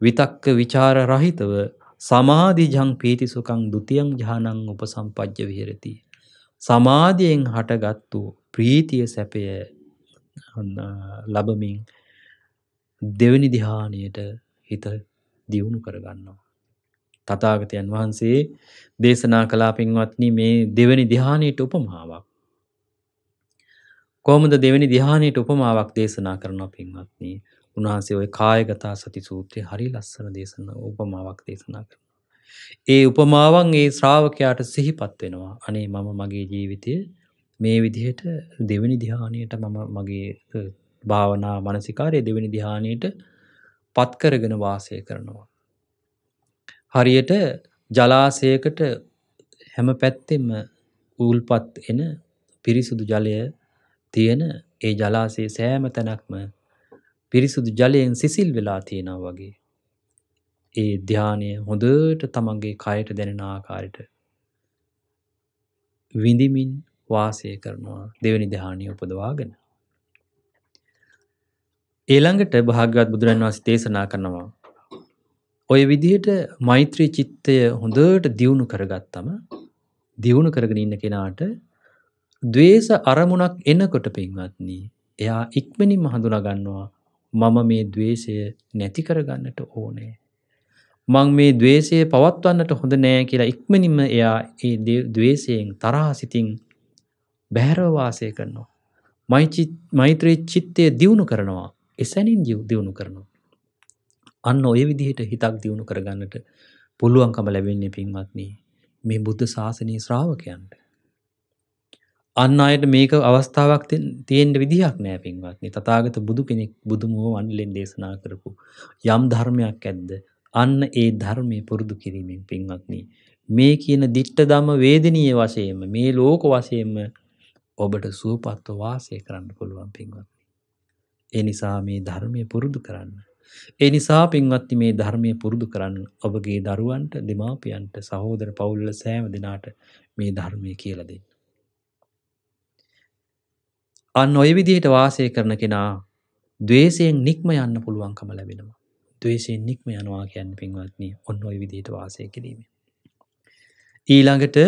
විතක්ක විචාර රහිතව සමාධිජං පීතිසුකං දුතියං ජානං උපසම්පජ්්‍ය විහරති. සමාධියෙන් හටගත්තු ප්‍රීතිය සැපය ලබමින් දෙවනි දිහානයට හිත දියුණු කරගන්නවා. තතාගතයන් වහන්සේ දේශනා කලාපින්වත්න මේ දෙවැනි දිහානයට උපමාවක්. කෝමද දෙවැනි දිහානයට උපමාවක් දේශනා කරන පින්වත්න්නේ උන්වහන්සේ ඔය කායගතා සති සූත්‍රය හරි ලස්සන දේශන උපමාවක් දේශනා කරන. ඒ උපමාවන් ඒ ශ්‍රාවකයාට සිහිපත් වෙනවා අනේ මම මගේ ජීවිතය මේ විදිහට දෙවනි දිහානයට මම මගේ භාවනා මනසිකාරය දෙවනි දිහානයට පත්කරගෙන වාසය කරනවා. හරියට ජලාසයකට හැම පැත්තෙම ඌල්පත් එන පිරිසුදු ජලය තියෙන ඒ ජලාසේ සෑම තැනක්ම පිරිසුදු ජලයෙන් සිසිල් වෙලා තියෙනා වගේ. ඒ ධ්‍යානය හොඳට තමන්ගේ කයට දැනෙන ආකාරයට විඳිමින් වාසය කරනවා දෙවැනි ධ්‍යානය උපදවාගෙන. ඒළඟට භාග්‍යවත් බුදුරන් වහන්සේ දේශනා කරනවා. ඔය විදිහට මෛත්‍රී චිත්තය හොඳට දියුණු කරගත්තම දියුණු කරගෙන ඉන්න කෙනාට ද්වේෂ අරමුණක් එනකොට පින්වත්නි එයා ඉක්මනින්ම හඳුනා ගන්නවා මම මේ දවේශය නැති කරගන්නට ඕනේ. මං මේ දවේශය පවත්වන්නට හොඳ නෑ කියලා ඉක්මනිම එයා ඒ දවේශයෙන් තරහසිතින් බැහැරවාසය කරනවා. මෛත්‍රයේ චිත්තය දියුණු කරනවා එසැනින් දියුණු කරනවා. අන්න ඔය විදිහට හිතක් දියුණු කරගන්නට පුළුවන්කම ලැබෙන්නේ පින්වත්නී මේ බුද්ධ ශාසනී ශ්‍රාවකයන්ට. අන්න අයට මේක අවස්ථාවක් තියෙන්ට විදිහක් නෑපින්වත්න්නේ තතාගත බුදු කෙනෙක් බුදුමුව වන්ලෙන් දේශනා කරපු යම් ධර්මයක් ඇද්ද අන්න ඒ ධර්මය පුරුදු කිරීමෙන් පින්වත්න්නේ මේ කියන දිට්ට දම වේදනය වශයෙන්ම මේ ලෝක වශයෙන්ම ඔබට සූපත්ව වාසය කරන්න පුළුවන් පින්වත්න්නේ. එනිසා මේ ධර්මය පුරුදු කරන්න. එනිසා පින්වත්ති මේ ධර්මය පුරුදු කරන්න ඔබගේ දරුවන්ට දෙමාපියන්ට සහෝදර පවුල්ල සෑම දෙනාට මේ ධර්මය කියලදේ. අන්න ඔය විදිහට වාසය කරන කෙනා දවේශයෙන් නික්ම යන්න පුළුවන්කම ලැබෙනවා දවේශයෙන් නික්ම යනවා කියන්න පින්වත්නී ඔන්න ඔය විදිහට වාසය කිරීම. ඊළඟට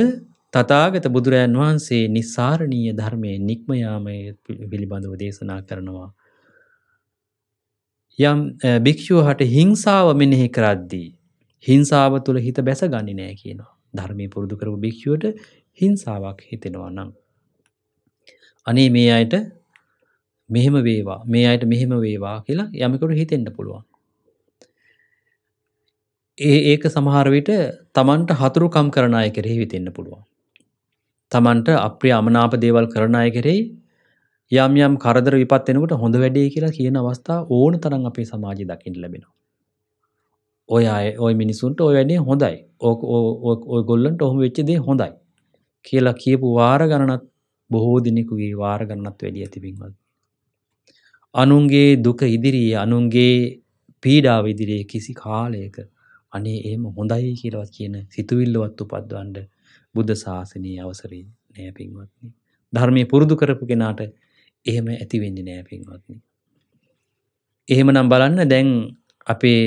තතාගත බුදුරජන් වහන්සේ නිස්සාරණීය ධර්මය නික්මයාමය පිළිබඳව දේශනා කරනවා. යම් භික්‍ෂුවහට හිංසාව මෙනෙහි කරද්දී. හිංසාව තුළ හිත බැස ගනි නෑ කියනවා. ධර්මය පුරුදු කරපු භික්‍ෂුවට හිංසාවක් හිතෙනවා නම්. අනේ මේ අයට මෙහෙම වේවා මේ අයට මෙහෙම වේවා කියලා යමකට හිතෙන්ට පුළුවන්. ඒ ඒක සමහරවිට තමන්ට හතුරුකම් කරණය කෙරෙහි විතෙන්න්න පුළුවන්. තමන්ට අප්‍රිය අමනාප දේවල් කරණය කෙරෙයි යම් යම් කරදර විපත්වෙනකට හොඳ වැඩේ කියලා කියන අවස්ථා ඕන තරන් අපේ සමාජය දකිින් ලැබෙනවා. ඔය අය ඔය මිනිසුන්ට ඔය වැඩේ හොඳයි ඕ ගොල්ලන්ට ඔහොම වෙච්චදේ හොඳයි කියලා කියපු වාර ගණනත් බොහෝ දිනෙකුගේ වාර ගණනත් වැඩිය ඇති පින්වත්. අනුන්ගේ දුක ඉදිරියේ අනුන්ගේ පීඩාව ඉදිරියේ කිසි කාලයක අනේ ඒම හොඳයි කියලවත් කියන සිතුවිල්ලවත් උපද්වන්ඩ බුද්ධ ශාසනයේ අවසරී නෑ පින්වත්න. ධර්මය පුරුදු කරපු කෙනාට එහෙම ඇතිවෙන්නේ නෑ පින්වත්න. එහෙම නම් බලන්න දැන් අපේ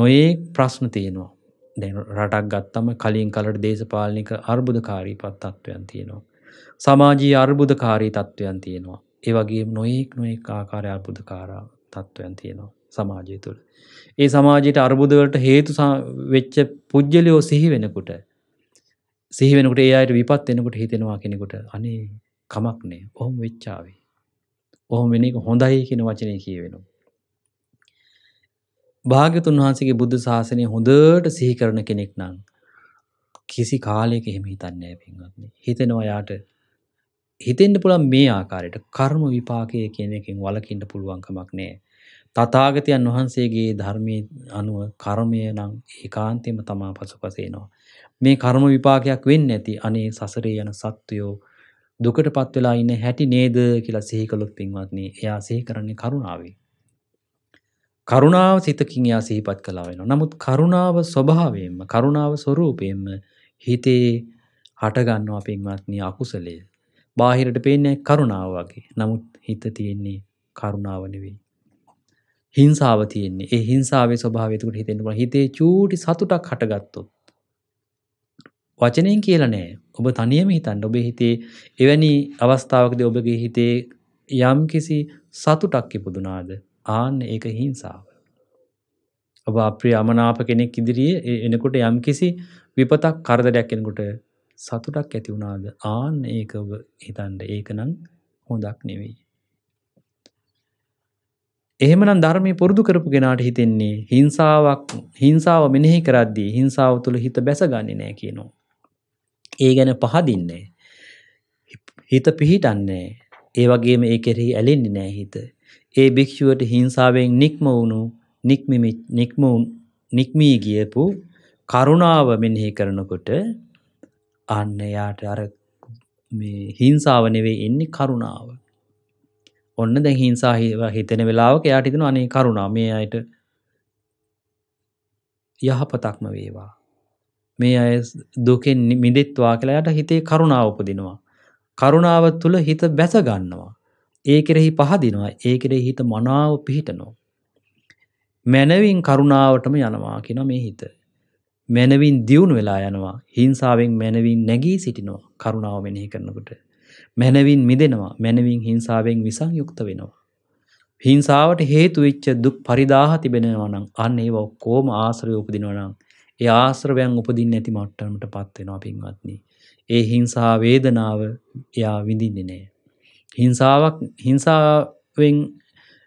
නොයේ ප්‍රශ්න තියෙනවා දැ රටක් ගත්තම කලින් කලට දේශපාලනික අර්බුධකාරී පත්තත්වයන් තියෙනවා. සමාජයේ අර්බුදකාරී තත්ත්වයන් තියෙනවා. ඒවගේ නොයෙක් නොයෙක් ආකාරය අර්බුදකාරා තත්ත්වයන් තියෙනවා සමාජය තුළ. ඒ සමාජයට අර්බුදවලට හේතු වෙච්ච පුද්ගලයෝ සිහි වෙනකුට සිහි වෙනකට ඒ අයට විපත් එෙනකුට හිතෙනවා කෙනෙකුට අනේ කමක්නේ ඔහොම වෙච්චාවේ. ඔහොම වෙනක හොඳයි කෙන වචනය කියවෙනවා. භාගතුන් වහන්සේගේ බුද්ධ ශාසනය හොඳට සිහි කරන කෙනෙක් නං කිසි කාලයක එහෙම හිතන්නේ පින්වත්න්නේ හිතෙනවා යාට හිතෙන්ට පුළන් මේ ආකාරයට කර්ම විපාකය කියන එකින් වලකින්ට පුළුවන්කමක් නෑ තතාගතයන් වහන්සේගේ ධර්මය අනුව කර්මය නම් ඒකාන්තෙම තමා පසු පසේනවා මේ කර්ම විපාකයක් වෙන්න ඇති අනේ සසරේ යන සත්වයෝ දුකට පත්වෙලා ඉන්න හැටි නේද කියලා සිහිකලොත් පින්වත්න්නේ එයා සහි කරන්නේ කරුණාවේ කරුණාව සිතකින් යා සිහිපත් කලා වෙන නමුත් කරුණාව ස්වභාවයෙන්ම කරුණාව ස්වරූපයෙන්ම හිතේ හටගන්නවා පින්වත්නි අකුසලය. බාහිරට පේන්නේ කරුණාව වගේ. නමුත් හිත තියෙන්නේ කරුණාව නෙවෙයි. හිංසාව තියෙන්නේ. ඒ හිංසාවේ ස්වභාවය එතකොට හිතෙන්න පුළුවන්. හිතේ චූටි සතුටක් හටගත්තොත්. වචනෙන් කියලා නෑ. ඔබ තනියම හිතන්න. ඔබේ හිතේ එවැනි අවස්ථාවකදී ඔබගේ හිතේ යම්කිසි සතුටක් ඉපදුනාද? ආන්න ඒක හිංසාව. ඔබ අප්‍රියමනාප කෙනෙක් ඉදිරියේ එනකොට යම්කිසි විපතක් කරදරයක් කෙනකොට සතුටක් ඇති වුණාද ආන් ඒක ඔබ හිතන්ට ඒකනම් හොඳක් නෙවෙයි. එහෙමනම් ධර්මය පුරුදු කරපු ගෙනාට හිතෙන්නේ හිංසාවක් හිංසාව මෙනෙහි කරද්දී හිංසාව තුළ හිත බැසගන්නේ නෑ කියනවා. ඒ ගැන පහදින්නේ. හිත පිහිටන්නේ ඒ වගේම ඒ කෙරෙහි ඇලෙන්නේ නෑ හිත. ඒ භික්‍ෂුවට හිංසාවෙන් නික්ම වුණු නික්මිමි නික්ම නික්මී ගියපු කරුණාව මෙනෙහි කරනකොට අන්න එයාට අර හිංසාව නෙවෙයි එන්නේ කරුණාව. ඔන්න දැන් හිංසා හිතෙන වෙලාවක එයාට හිතෙනවා අනේ කරුණා මේ අයට යහපතක්ම වේවා. මේ අය දුකෙන් මිදෙත්වා කියලා යට හිතේ කරුණාව උපදිනවා. කරුණාව තුළ හිත බැස ගන්නවා. ඒ කෙරෙහි පහදිනවා ඒ කෙරෙහි හිත මනාව පිහිටනවා. මැනවින් කරුණාවටම යනවා කියෙන මේ හිත. මැනවින් දියුණු වෙලා යනවා හිංසාවෙන් මැනවින් නැගී සිටිනවා කරුණාව මෙනෙහි කරනකට. මැනවින් මිදෙනවා මැනවින් හිංසාවෙන් විසං යුක්ත වෙනවා. හිංසාාවට හේතුවිච්ච දුක් පරිදාහ තිබෙනවනම් අන්න ඒ ඔක්කෝම ආශ්‍රය උපදිනවනම් ඒ ආශ්‍රවයන් උපදින් නැති මට්ටමට පත්වෙනවා පින්වත්න්නේ. ඒ හිංසා වේදනාව එයා විඳින්නේ නෑ. හිංසාවක් හිංසාවෙන්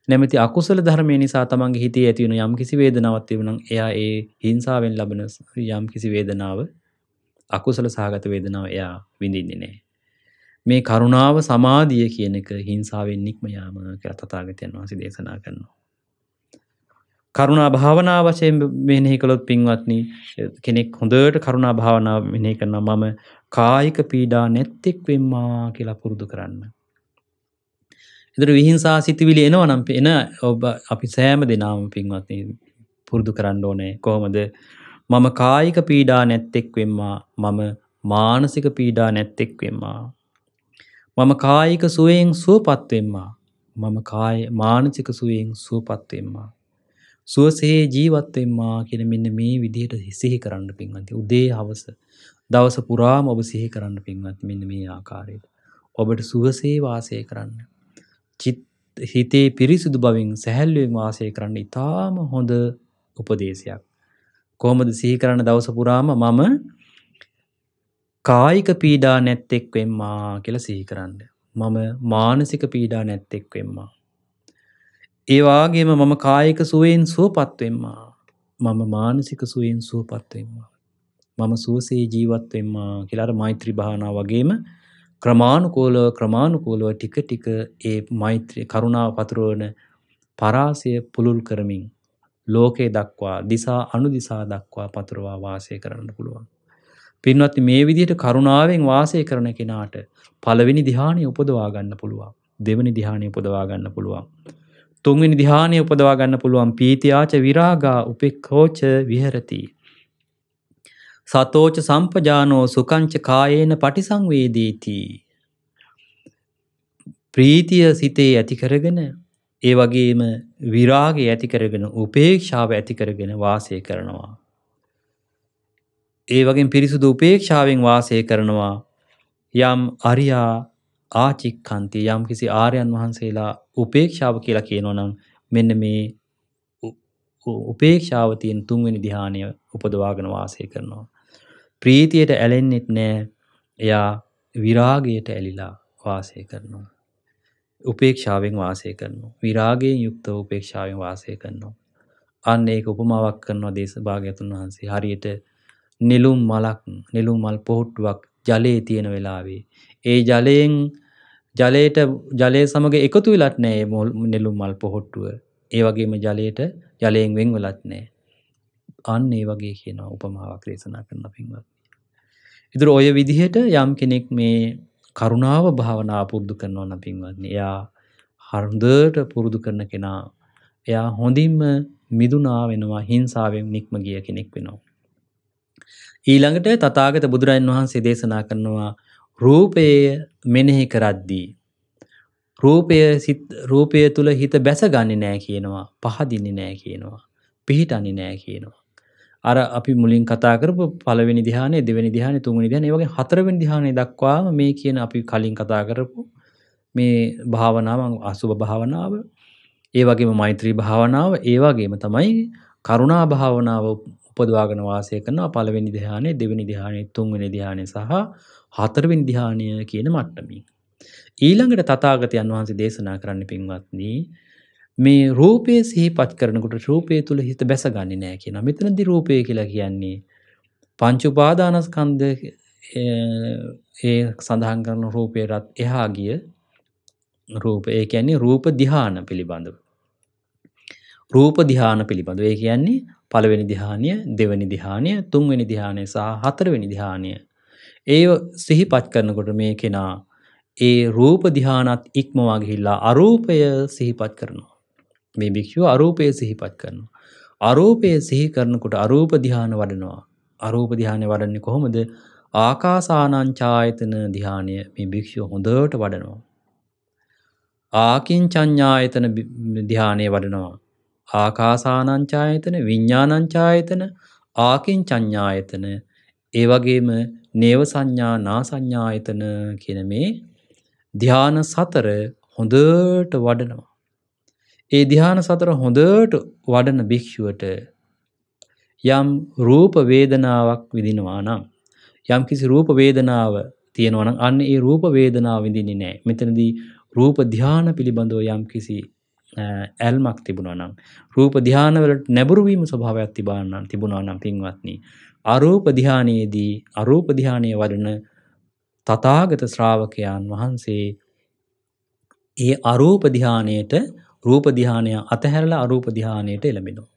නැමැති අකුසල ධර්මය නිසා තමන්ගේ හිතේ ඇතිවෙන යම් කිසි වේදනාවක් තිබුණනම් එයා ඒ හිංසාවෙන් ලබන යම් කිසි වේදනාව අකුසල සහගත වේදනාව එයා විඳින්නේ නැහැ. මේ කරුණාව සමාධිය කියන එක හිංසාවෙන් නික්ම යාම කියලා තථාගතයන් වහන්සේ දේශනා කරනවා. කරුණා භාවනා වශයෙන් මෙනෙහි කළොත් පින්වත්නි කෙනෙක් හොඳට කරුණා භාවනාව මෙනෙහි කරනවා මම කායික පීඩා නැත්තෙක් වෙම්මා කියලා පුරුදු කරන්න. එතර විහිංසා සිතිවිලි එනවනම් එන ඔබ අපි සෑම දෙනාම පින්වත් පුරුදු කරන්න ඕනේ කොහොමද මම කායික පීඩා නැත්තෙක් වෙම්මා මම මානසික පීඩා නැත්තෙක් වෙම්මා මම කායික සුවයෙන් සුවපත්වෙම්මා මම කාය මානසික සුවයෙන් සුවපත්වෙම්මා සුවසේ ජීවත්වෙම්මා කියෙන මෙන්න මේ විදිහට හිසිහි කරන්න පින්වති උදේ හවස දවස පුරාම ඔබ සිහි කරන්න පින්වත් මෙන්න මේ ආකාරයට ඔබට සුවසේ වාසය කරන්න හිතේ පිරිසුදු බවින් සැහැල්ලුවෙන් වාසය කරන්න ඉතාම හොඳ උපදේශයක්. කොහොමද සිහිකරන දවසපුරාම මම කායික පීඩා නැත්තෙක් වෙම්මා කියල සිහිකරන්න. මම මානසික පීඩා නැත්තෙක් වෙම්මා. ඒවාගේම මම කායික සුවෙන් සුවපත්වෙම්මා මම මානසික සුවෙන් සුවපත්වෙම්මා. මම සුවසේ ජීවත්වෙම්මා කියලාට මෛත්‍රී භානා වගේම ක්‍රමානුකූලව ක්‍රමානුකූලව ටික ටික ඒ මෛත්‍රී කරුණාව පතුරවන පරාසය පුළුල් කරමින් ලෝකයේ දක්වා දිසා අනුදිසා දක්වා පතුරවා වාසය කරන්න පුළුවන්. පින්වත් මේ විදියට කරුණාවෙන් වාසය කරන කෙනාට පළවෙනි දිහානය උපදවා ගන්න පුළුවන්. දෙවනි දිහානය උපදවා ගන්න පුළුවන්. තුන්වෙනි දිහානය උපදවා ගන්න පුළුවන් පීතියාච විරාගා උපෙක්කෝච විහරති. සතෝච සම්පජානෝ සුකංච කායේන පටිසංවේදීති. ප්‍රීතිය සිතේ ඇතිකරගෙන ඒ වගේම විරාගේ ඇතිකරගෙන උපේක්ෂාව ඇතිකරගෙන වාසය කරනවා. ඒ වගේ පිරිසුදු උපේක්ෂාවෙන් වාසය කරනවා යම් අරියා ආචික්කන්ති යම් කිසි ආරයන් වහන්සේලා උපේක්ෂාව කියලා කියනවනම් මෙන්න මේ උපේක්ෂාව තියෙන තුන්වෙනි ධ්‍යානය උපදවාගෙන වාසය කරනවා. ප්‍රීතියට ඇලෙන්නෙත් නෑ එයා විරාගයට ඇලිලා වාසය කරනවා. උපේක්ෂාවෙන් වාසය කරනු. විරාගෙන් යුක්ත උපේක්ෂාවෙන් වාසය කරනවා. අන්න ඒක උපමාවක් කරනවා දේශභාගයතුන් වහන්සේ හරියට නෙලුම් මලක් නෙලුම් මල් පොහුට්ටුවක් ජලයේ තියෙන වෙලාවේ. ඒ ජලයෙන් ජලයට ජලය සමඟ එකතු වෙලත් නෑ මොල් නෙලුම් මල් පොහොට්ටුව ඒ වගේම ජලයට ජලයෙන් වෙන් වෙලත් නෑ අන්න ඒ වගේ කියනවා උපමාවක් ලේසනා කරන පින්වත් ඉදුර ඔය විදිහට යම් කෙනෙක් මේ කරුණාව භාවනා පුරුදු කරනවා න පින්වන්නේ එයා හරුදට පුරුදු කරන කෙනා එයා හොඳින්ම මිදුනා වෙනවා හිංසාාවෙන් නික්ම ගිය කෙනෙක් වෙනවා. ඊළඟට තතාගත බුදුරජන් වහන්සේ දේශනා කරනවා රූපය මෙනෙහි කරද්දී. රූපය රූපය තුළ හිත බැසගන්න නෑ කියනවා පහදින්න නෑ කියනවා පිහිටනි නෑ කියනවා. අර අපි මුලින් කතා කරපු පළවෙනි ධ්‍යානෙ දෙවෙනි ධ්‍යානෙ තුන්වෙනි ධ්‍යානෙ ඒ වගේ හතරවෙනි ධ්‍යානෙ දක්වාම මේ කියන අපි කලින් කතා කරපු මේ භාවනාව අසුබ භාවනාව ඒ වගේම මෛත්‍රී භාවනාව ඒ වගේම තමයි කරුණා භාවනාව උපදවාගෙන වාසය කරනවා පළවෙනි ධ්‍යානෙ දෙවෙනි ධ්‍යානෙ තුන්වෙනි ධ්‍යානෙ සහ හතරවෙනි ධ්‍යානය කියන මට්ටමින් ඊළඟට තථාගතයන් වහන්සේ දේශනා කරන්න පින්වත්නි මේ රූපය සිහිපත් කරනකට රූපය තුළ හිත බැස ගන්න නෑ කියෙන මෙතනදි රූපය කියලා කියන්නේ. පංචුපාදානස්කන්ද ඒ සඳහන් කරන රූපයරත් එහා ගිය රූප ඒ කියන්නේ රූප දිහාන පිළිබඳව. රූප දිහාන පිළිබඳ ඒ කියන්නේ පළවෙනි දිහානය දෙවැනි දිහානය තුන්වෙනි දිහානය සහ හතරවෙනි දිහානය. ඒ සිහිපත් කරනකොට මේ කෙනා ඒ රූප දිහානත් ඉක්මවාගිහිල්ලා අරූපය සිහිපත් කරනවා. මේ භික්‍ෂුව අරූපය සිහිපත් කරනවා. අරූපය සිහි කරනකොට අරූපදිහාන වඩනවා. අරූපදිහානය වඩන්නේ කොහොමද ආකාසානංචායතන දිහානය මේ භික්‍ෂුව හොඳට වඩනවා. ආකින් චඥ්ඥායතන දිහානය වඩනවා. ආකාසානංචායතන විඤ්ඥානංචායතන ආකින් චඥ්ඥායතන ඒ වගේම නේව සංඥා නා සංඥායතන කියන මේ ධ්‍යාන සතර හොඳට වඩනවා. ඒ දිහාන සතර හොඳට වඩන භික්‍ෂුවට යම් රූපවේදනාවක් විදිනවා නම් යම් කිසි රූපවේදනාව තියෙනවන අන්න ඒ රූපවේදනාව විදින්නේ නෑ මෙතනදී රූප ධ්‍යාන පිළිබඳව යම් කිසි ඇල්මක් තිබුණනම් රූප ධ්‍යානවලට නැබුරුවීම ස්වභාවයක් තිබාන්නන් තිබුණනම් පින්වත්නි අරූප ධ්‍යානයේදී අරූප ධ්‍යානය වඩන තතාගත ශ්‍රාවකයන් වහන්සේ ඒ අරූප ධ්‍යානයට රූපදිහානය අතහැරලා අරූපදිහානයට එළඹෙනවා.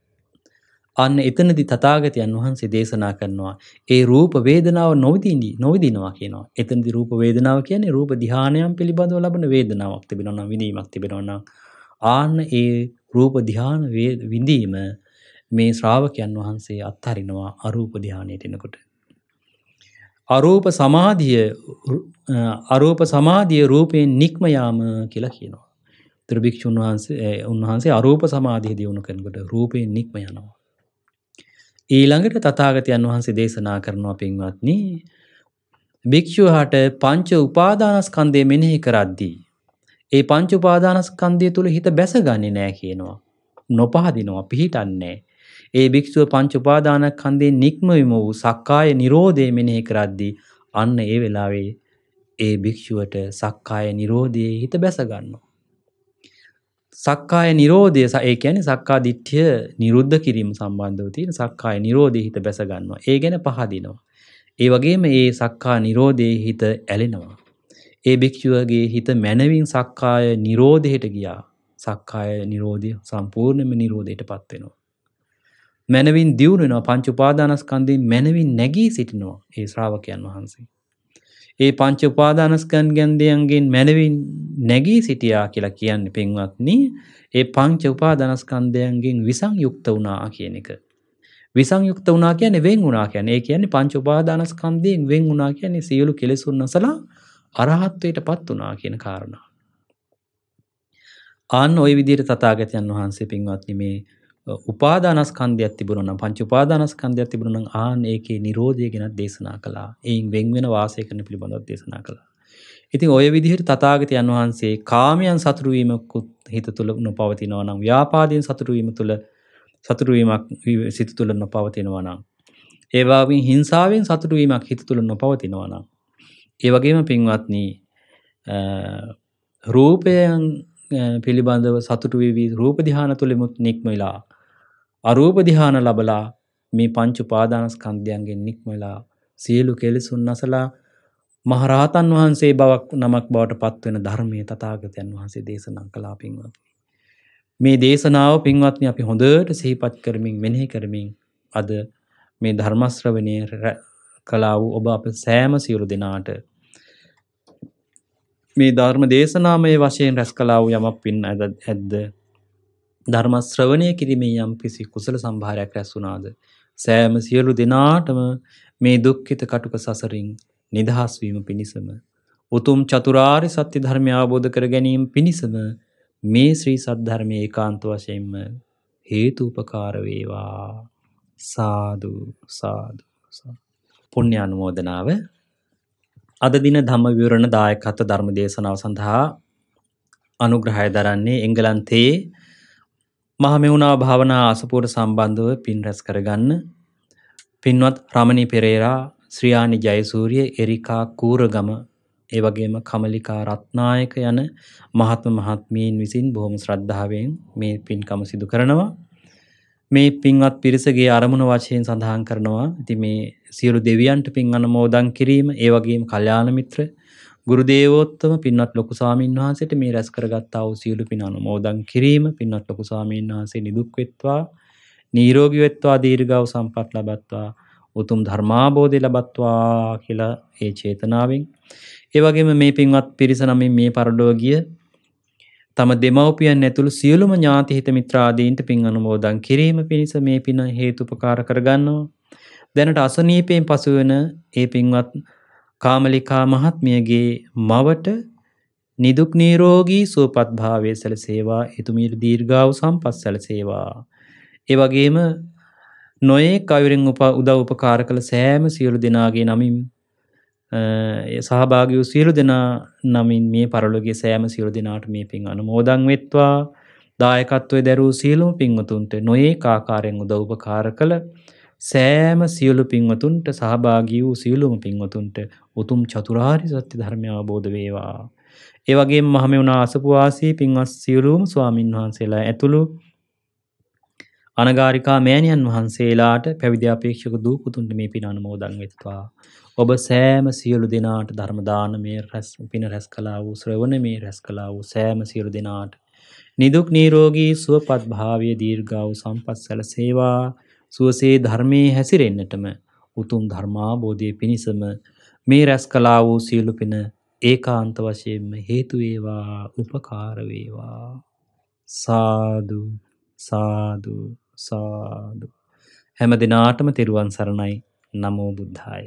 අන්න එතනදි තතාගතයන් වහන්සේ දේශනා කරනවා ඒ රූප වේදනාව නොවිදිී නොවිදිනවා කියනවා එතනදි රූප වේදනාව කියන්නේ රූප දිහානයම් පිළිබඳව ලබන වේදනාවක් තිබෙනවන විඳීමක් තිබෙනවන ආන්න ඒ රූප දිහාන විඳීම මේ ශ්‍රාවකයන් වහන්සේ අත්හරිනවා අරූප දිහානයට එනකොට. අරූප සමාධිය අරූප සමාධිය රූපයෙන් නික්මයාම කියලා කියනවා. ත්‍රභික්ෂූන් වහන්සේ උන්වහන්සේ අරූප සමාධිය දියුණු කරනකොට රූපයෙන් නික්ම යනවා. ඊළඟට තතාගතයන් වහන්සේ දේශනා කරනවා පින්වත්න භික්‍ෂූහට පංච උපාදානස්කන්දය මෙනෙහි කරද්දී. ඒ පංච උපාදානස්කන්දය තුළ හිත බැසගන්නේ නෑ කියනවා. නොපහදිනවා පිහිටන්නේ. ඒ භික්‍ෂුව පංච උපාදාන කන්දේ නික්මවිම වූ සක්කාය නිරෝධය මෙනෙහි කරද්දී අන්න ඒ වෙලාවේ ඒ භික්‍ෂුවට සක්කාය නිරෝධයේ හිත බැසගන්නවා. සක්කාය නිරෝධය සඒ ඇන සක්කා දිට්්‍යය නිරුද්ධ කිරීම සම්බන්ධව තියෙන සක්කාය නිරෝධය හිත බැසගන්නවා ඒ ගැන පහදිනවා. ඒ වගේම ඒ සක්කා නිරෝධය හිත ඇලෙනවා. ඒ භික්‍ෂුවගේ හිත මැනවින් සක්කාය නිරෝධයට ගියා සක්කාය නිරෝධය සම්පූර්ණයම නිරෝධයට පත්වෙනවා. මැනවින් දියුණෙනවා පංචුපාදානස්කන්දී මැනවින් නැගී සිටිනවා ඒ ශ්‍රාවකයන් වහන්සේ. ඒ පංච උපාදානස්කන් ගැන්දයන්ගෙන් මැනවින් නැගී සිටියා කියලා කියන්න පින්වත්න ඒ පංච උපාදනස්කන්දයන්ගෙන් විසං යුක්ත වනා කියන එක. විසංයුක්ත වනා කියන වෙන් වුනා කියන ඒ කියන්නේ පංච උපාදානස්කන්දයෙන් වෙන් වුනා කියන්නේ සියලු කෙලෙසුන්න සලා අරහත්වයට පත් වනා කියන කාරණා. ආන්න ඔය විදියට තතාගතයන් වහන්සේ පින්වත්න මේ උපාදානස්කන්ධයක් තිබුණන පංච උපාදානස්කන්ධයක් තිබුණන ආන ඒකේ නිරෝධය ගැනත් දේශනා කලා එයින් වෙංවෙන වාසය කරන පිළිබඳව දේශනා කළා. ඉතින් ඔය විදිහට තතාගතයන් වහන්සේ කාමයන් සතුරුවීමකුත් හිත තුළ නොපවතිනවා නම් ව්‍යාපාදයෙන් සතුරුවීම තුළ සතුරුවීමක් සිත තුළ නොපවතිනවා නම්. ඒවාවින් හිංසාවෙන් සතුරුවීමක් හිත තුළ නොපවතිනවා නම්. ඒවගේම පින්වත්නී රූපයන් පිළිබඳව සතුටුවී රූපදිහාන තුළෙමුත් නික්මලා අරූප ධාන ලබලා මේ පංච උපාදානස්කන්ධයන්ගෙන් නික්මලා සියලු කෙලෙසුන් නසලා මහරහතන් වහන්සේ බවක් නමක් බවට පත්වෙන ධර්මය තතාගතයන් වහන්සේ දේශනා කලා පින්වත්නි. මේ දේශනාව පින්වත්නි අපි හොඳට සහිපත් කරමින් මෙනෙහි කරමින් අද මේ ධර්මස්්‍රවනය කලා වූ ඔබ අප සෑම සියලු දෙනාට මේ ධර්ම දේශනාමය වශයෙන් රැස් කලා වූ යමක් පින් ඇද ඇද්ද ධර්ම ශ්‍රවණය කිරීමේ යම් කිසි කුසල සම්භාරයක් රැස් වුණාද සෑම සියලු දෙනාටම මේ දුක්ඛිත කටුක සසරින් නිදහස් වීම පිණිසම උතුම් චතුරාර්ය සත්‍ය ධර්මය අවබෝධ කර ගැනීම පිණිසම මේ ශ්‍රී සද්ධර්මයේ ඒකාන්ත වශයෙන්ම හේතුපකාර වේවා සාදු සාදු පුණ්‍ය අනුමෝදනාව අද දින ධම්ම විවරණ දායකත්ව ධර්ම දේශනාව සඳහා අනුග්‍රහය දරන්නේ එංගලන්තයේ මහමෙවුණා භාවනා ආසපුවට සම්බන්ධව පින් රැස් කරගන්න පින්වත් රමණී පෙරේරා ශ්‍රියානි ජයසූරිය එරිකා කූරගම ඒ වගේම කමලිකා රත්නායක යන මහත්ම මහත්මීන් විසින් බොහොම ශ්‍රද්ධාවෙන් මේ පින්කම සිදු කරනවා මේ පින්වත් පිරිසගේ අරමුණ වශයෙන් සඳහන් කරනවා ඉතින් මේ සියලු දෙවියන්ට පින් අනුමෝදන් කිරීම ඒ වගේම කල්යාණ මිත්‍ර ගුරුදේවෝත්තම පින්වත් ලොකු සාමීන් වහන්සට මේ රැස් කරගත්තාව සියලු පින අනුමෝදන් කිරීම පින්වත් ලොකු සාමීන් වහන්සේ නිදුක් වෙත්වා නීරෝගී වෙත්වා දීර්ඝව සම්පත් ලබත්වා උතුම් ධර්මාබෝධය ලබත්වා කියලා ඒ චේතනාවෙන් ඒ වගේම මේ පින්වත් පිරිස නමින් මේ පරලොව ගිය තම දෙමව්පියන් ඇතුළු සියලුම ඥාති හිත මිත්‍රාදීන්ට පින් අනුමෝදන් කිරීම පිණිස මේ පින හේතුපකාර කරගන්නවා දැනට අසනීපයෙන් පසුවෙන ඒ පින්වත් කාමලිකා මහත්මියගේ මවට නිදුක් නීරෝගී සුවපත් භාවය සැලසේවා එතුමීට දීර්ගාව සම්පස් සැලසේවා. ඒවගේම නොයේ කවුරෙන් උප උදව් උපකාර කළ සෑම සියලු දෙනාගේ නමින් සහභාගියූ සියලු දෙනා නමින් මේ පරලොගේ සෑම සියලු දෙනාට මේ පින් අනු මෝදං වෙත්වා දායකත්වය දැරූ සියලුම් පින්වතුන්ට නොයේ කාකාරයෙන් උදව් උපකාර කළ සෑම සියලු පින්වතුන්ට සහභාගී වූ සියලුම පින්වතුන්ට උතුම් චතුරාරි සත්‍ය ධර්මය අවබෝධ වේවා. ඒ වගේ මහමෙවුණ අසපුවාසී පින්වස් සියලුම් ස්වාමින් වහන්සේලා ඇතුළු අනගාරිකා මෑණියන් වහන්සේලාට පැවිද්‍යාපේක්ෂක දූපුතුන්ට මේ පින අනුමෝදන් වෙත්වා. ඔබ සෑම සියලු දෙනාට ධර්මදානමය රැස් පින රැස් කලා වූ ශ්‍රවණමේ රැස් කලා වූ සෑම සියලු දෙනාට. නිදුක් නීරෝගී සුවපත් භාවය දීර්ගාව සම්පත් සැල සේවා සුවසේ ධර්මයේ හැසිරෙන්න්නටම උතුම් ධර්මාබෝධය පිණිසම මේ රැස් කලා වූ සියලු පින ඒකාන්ත වශයෙන්ම හේතුවේවා උපකාරවේවා සාදු සාදු සාදු හැම දෙනාටම තෙරුවන් සරණයි නමෝ බුද්ධාය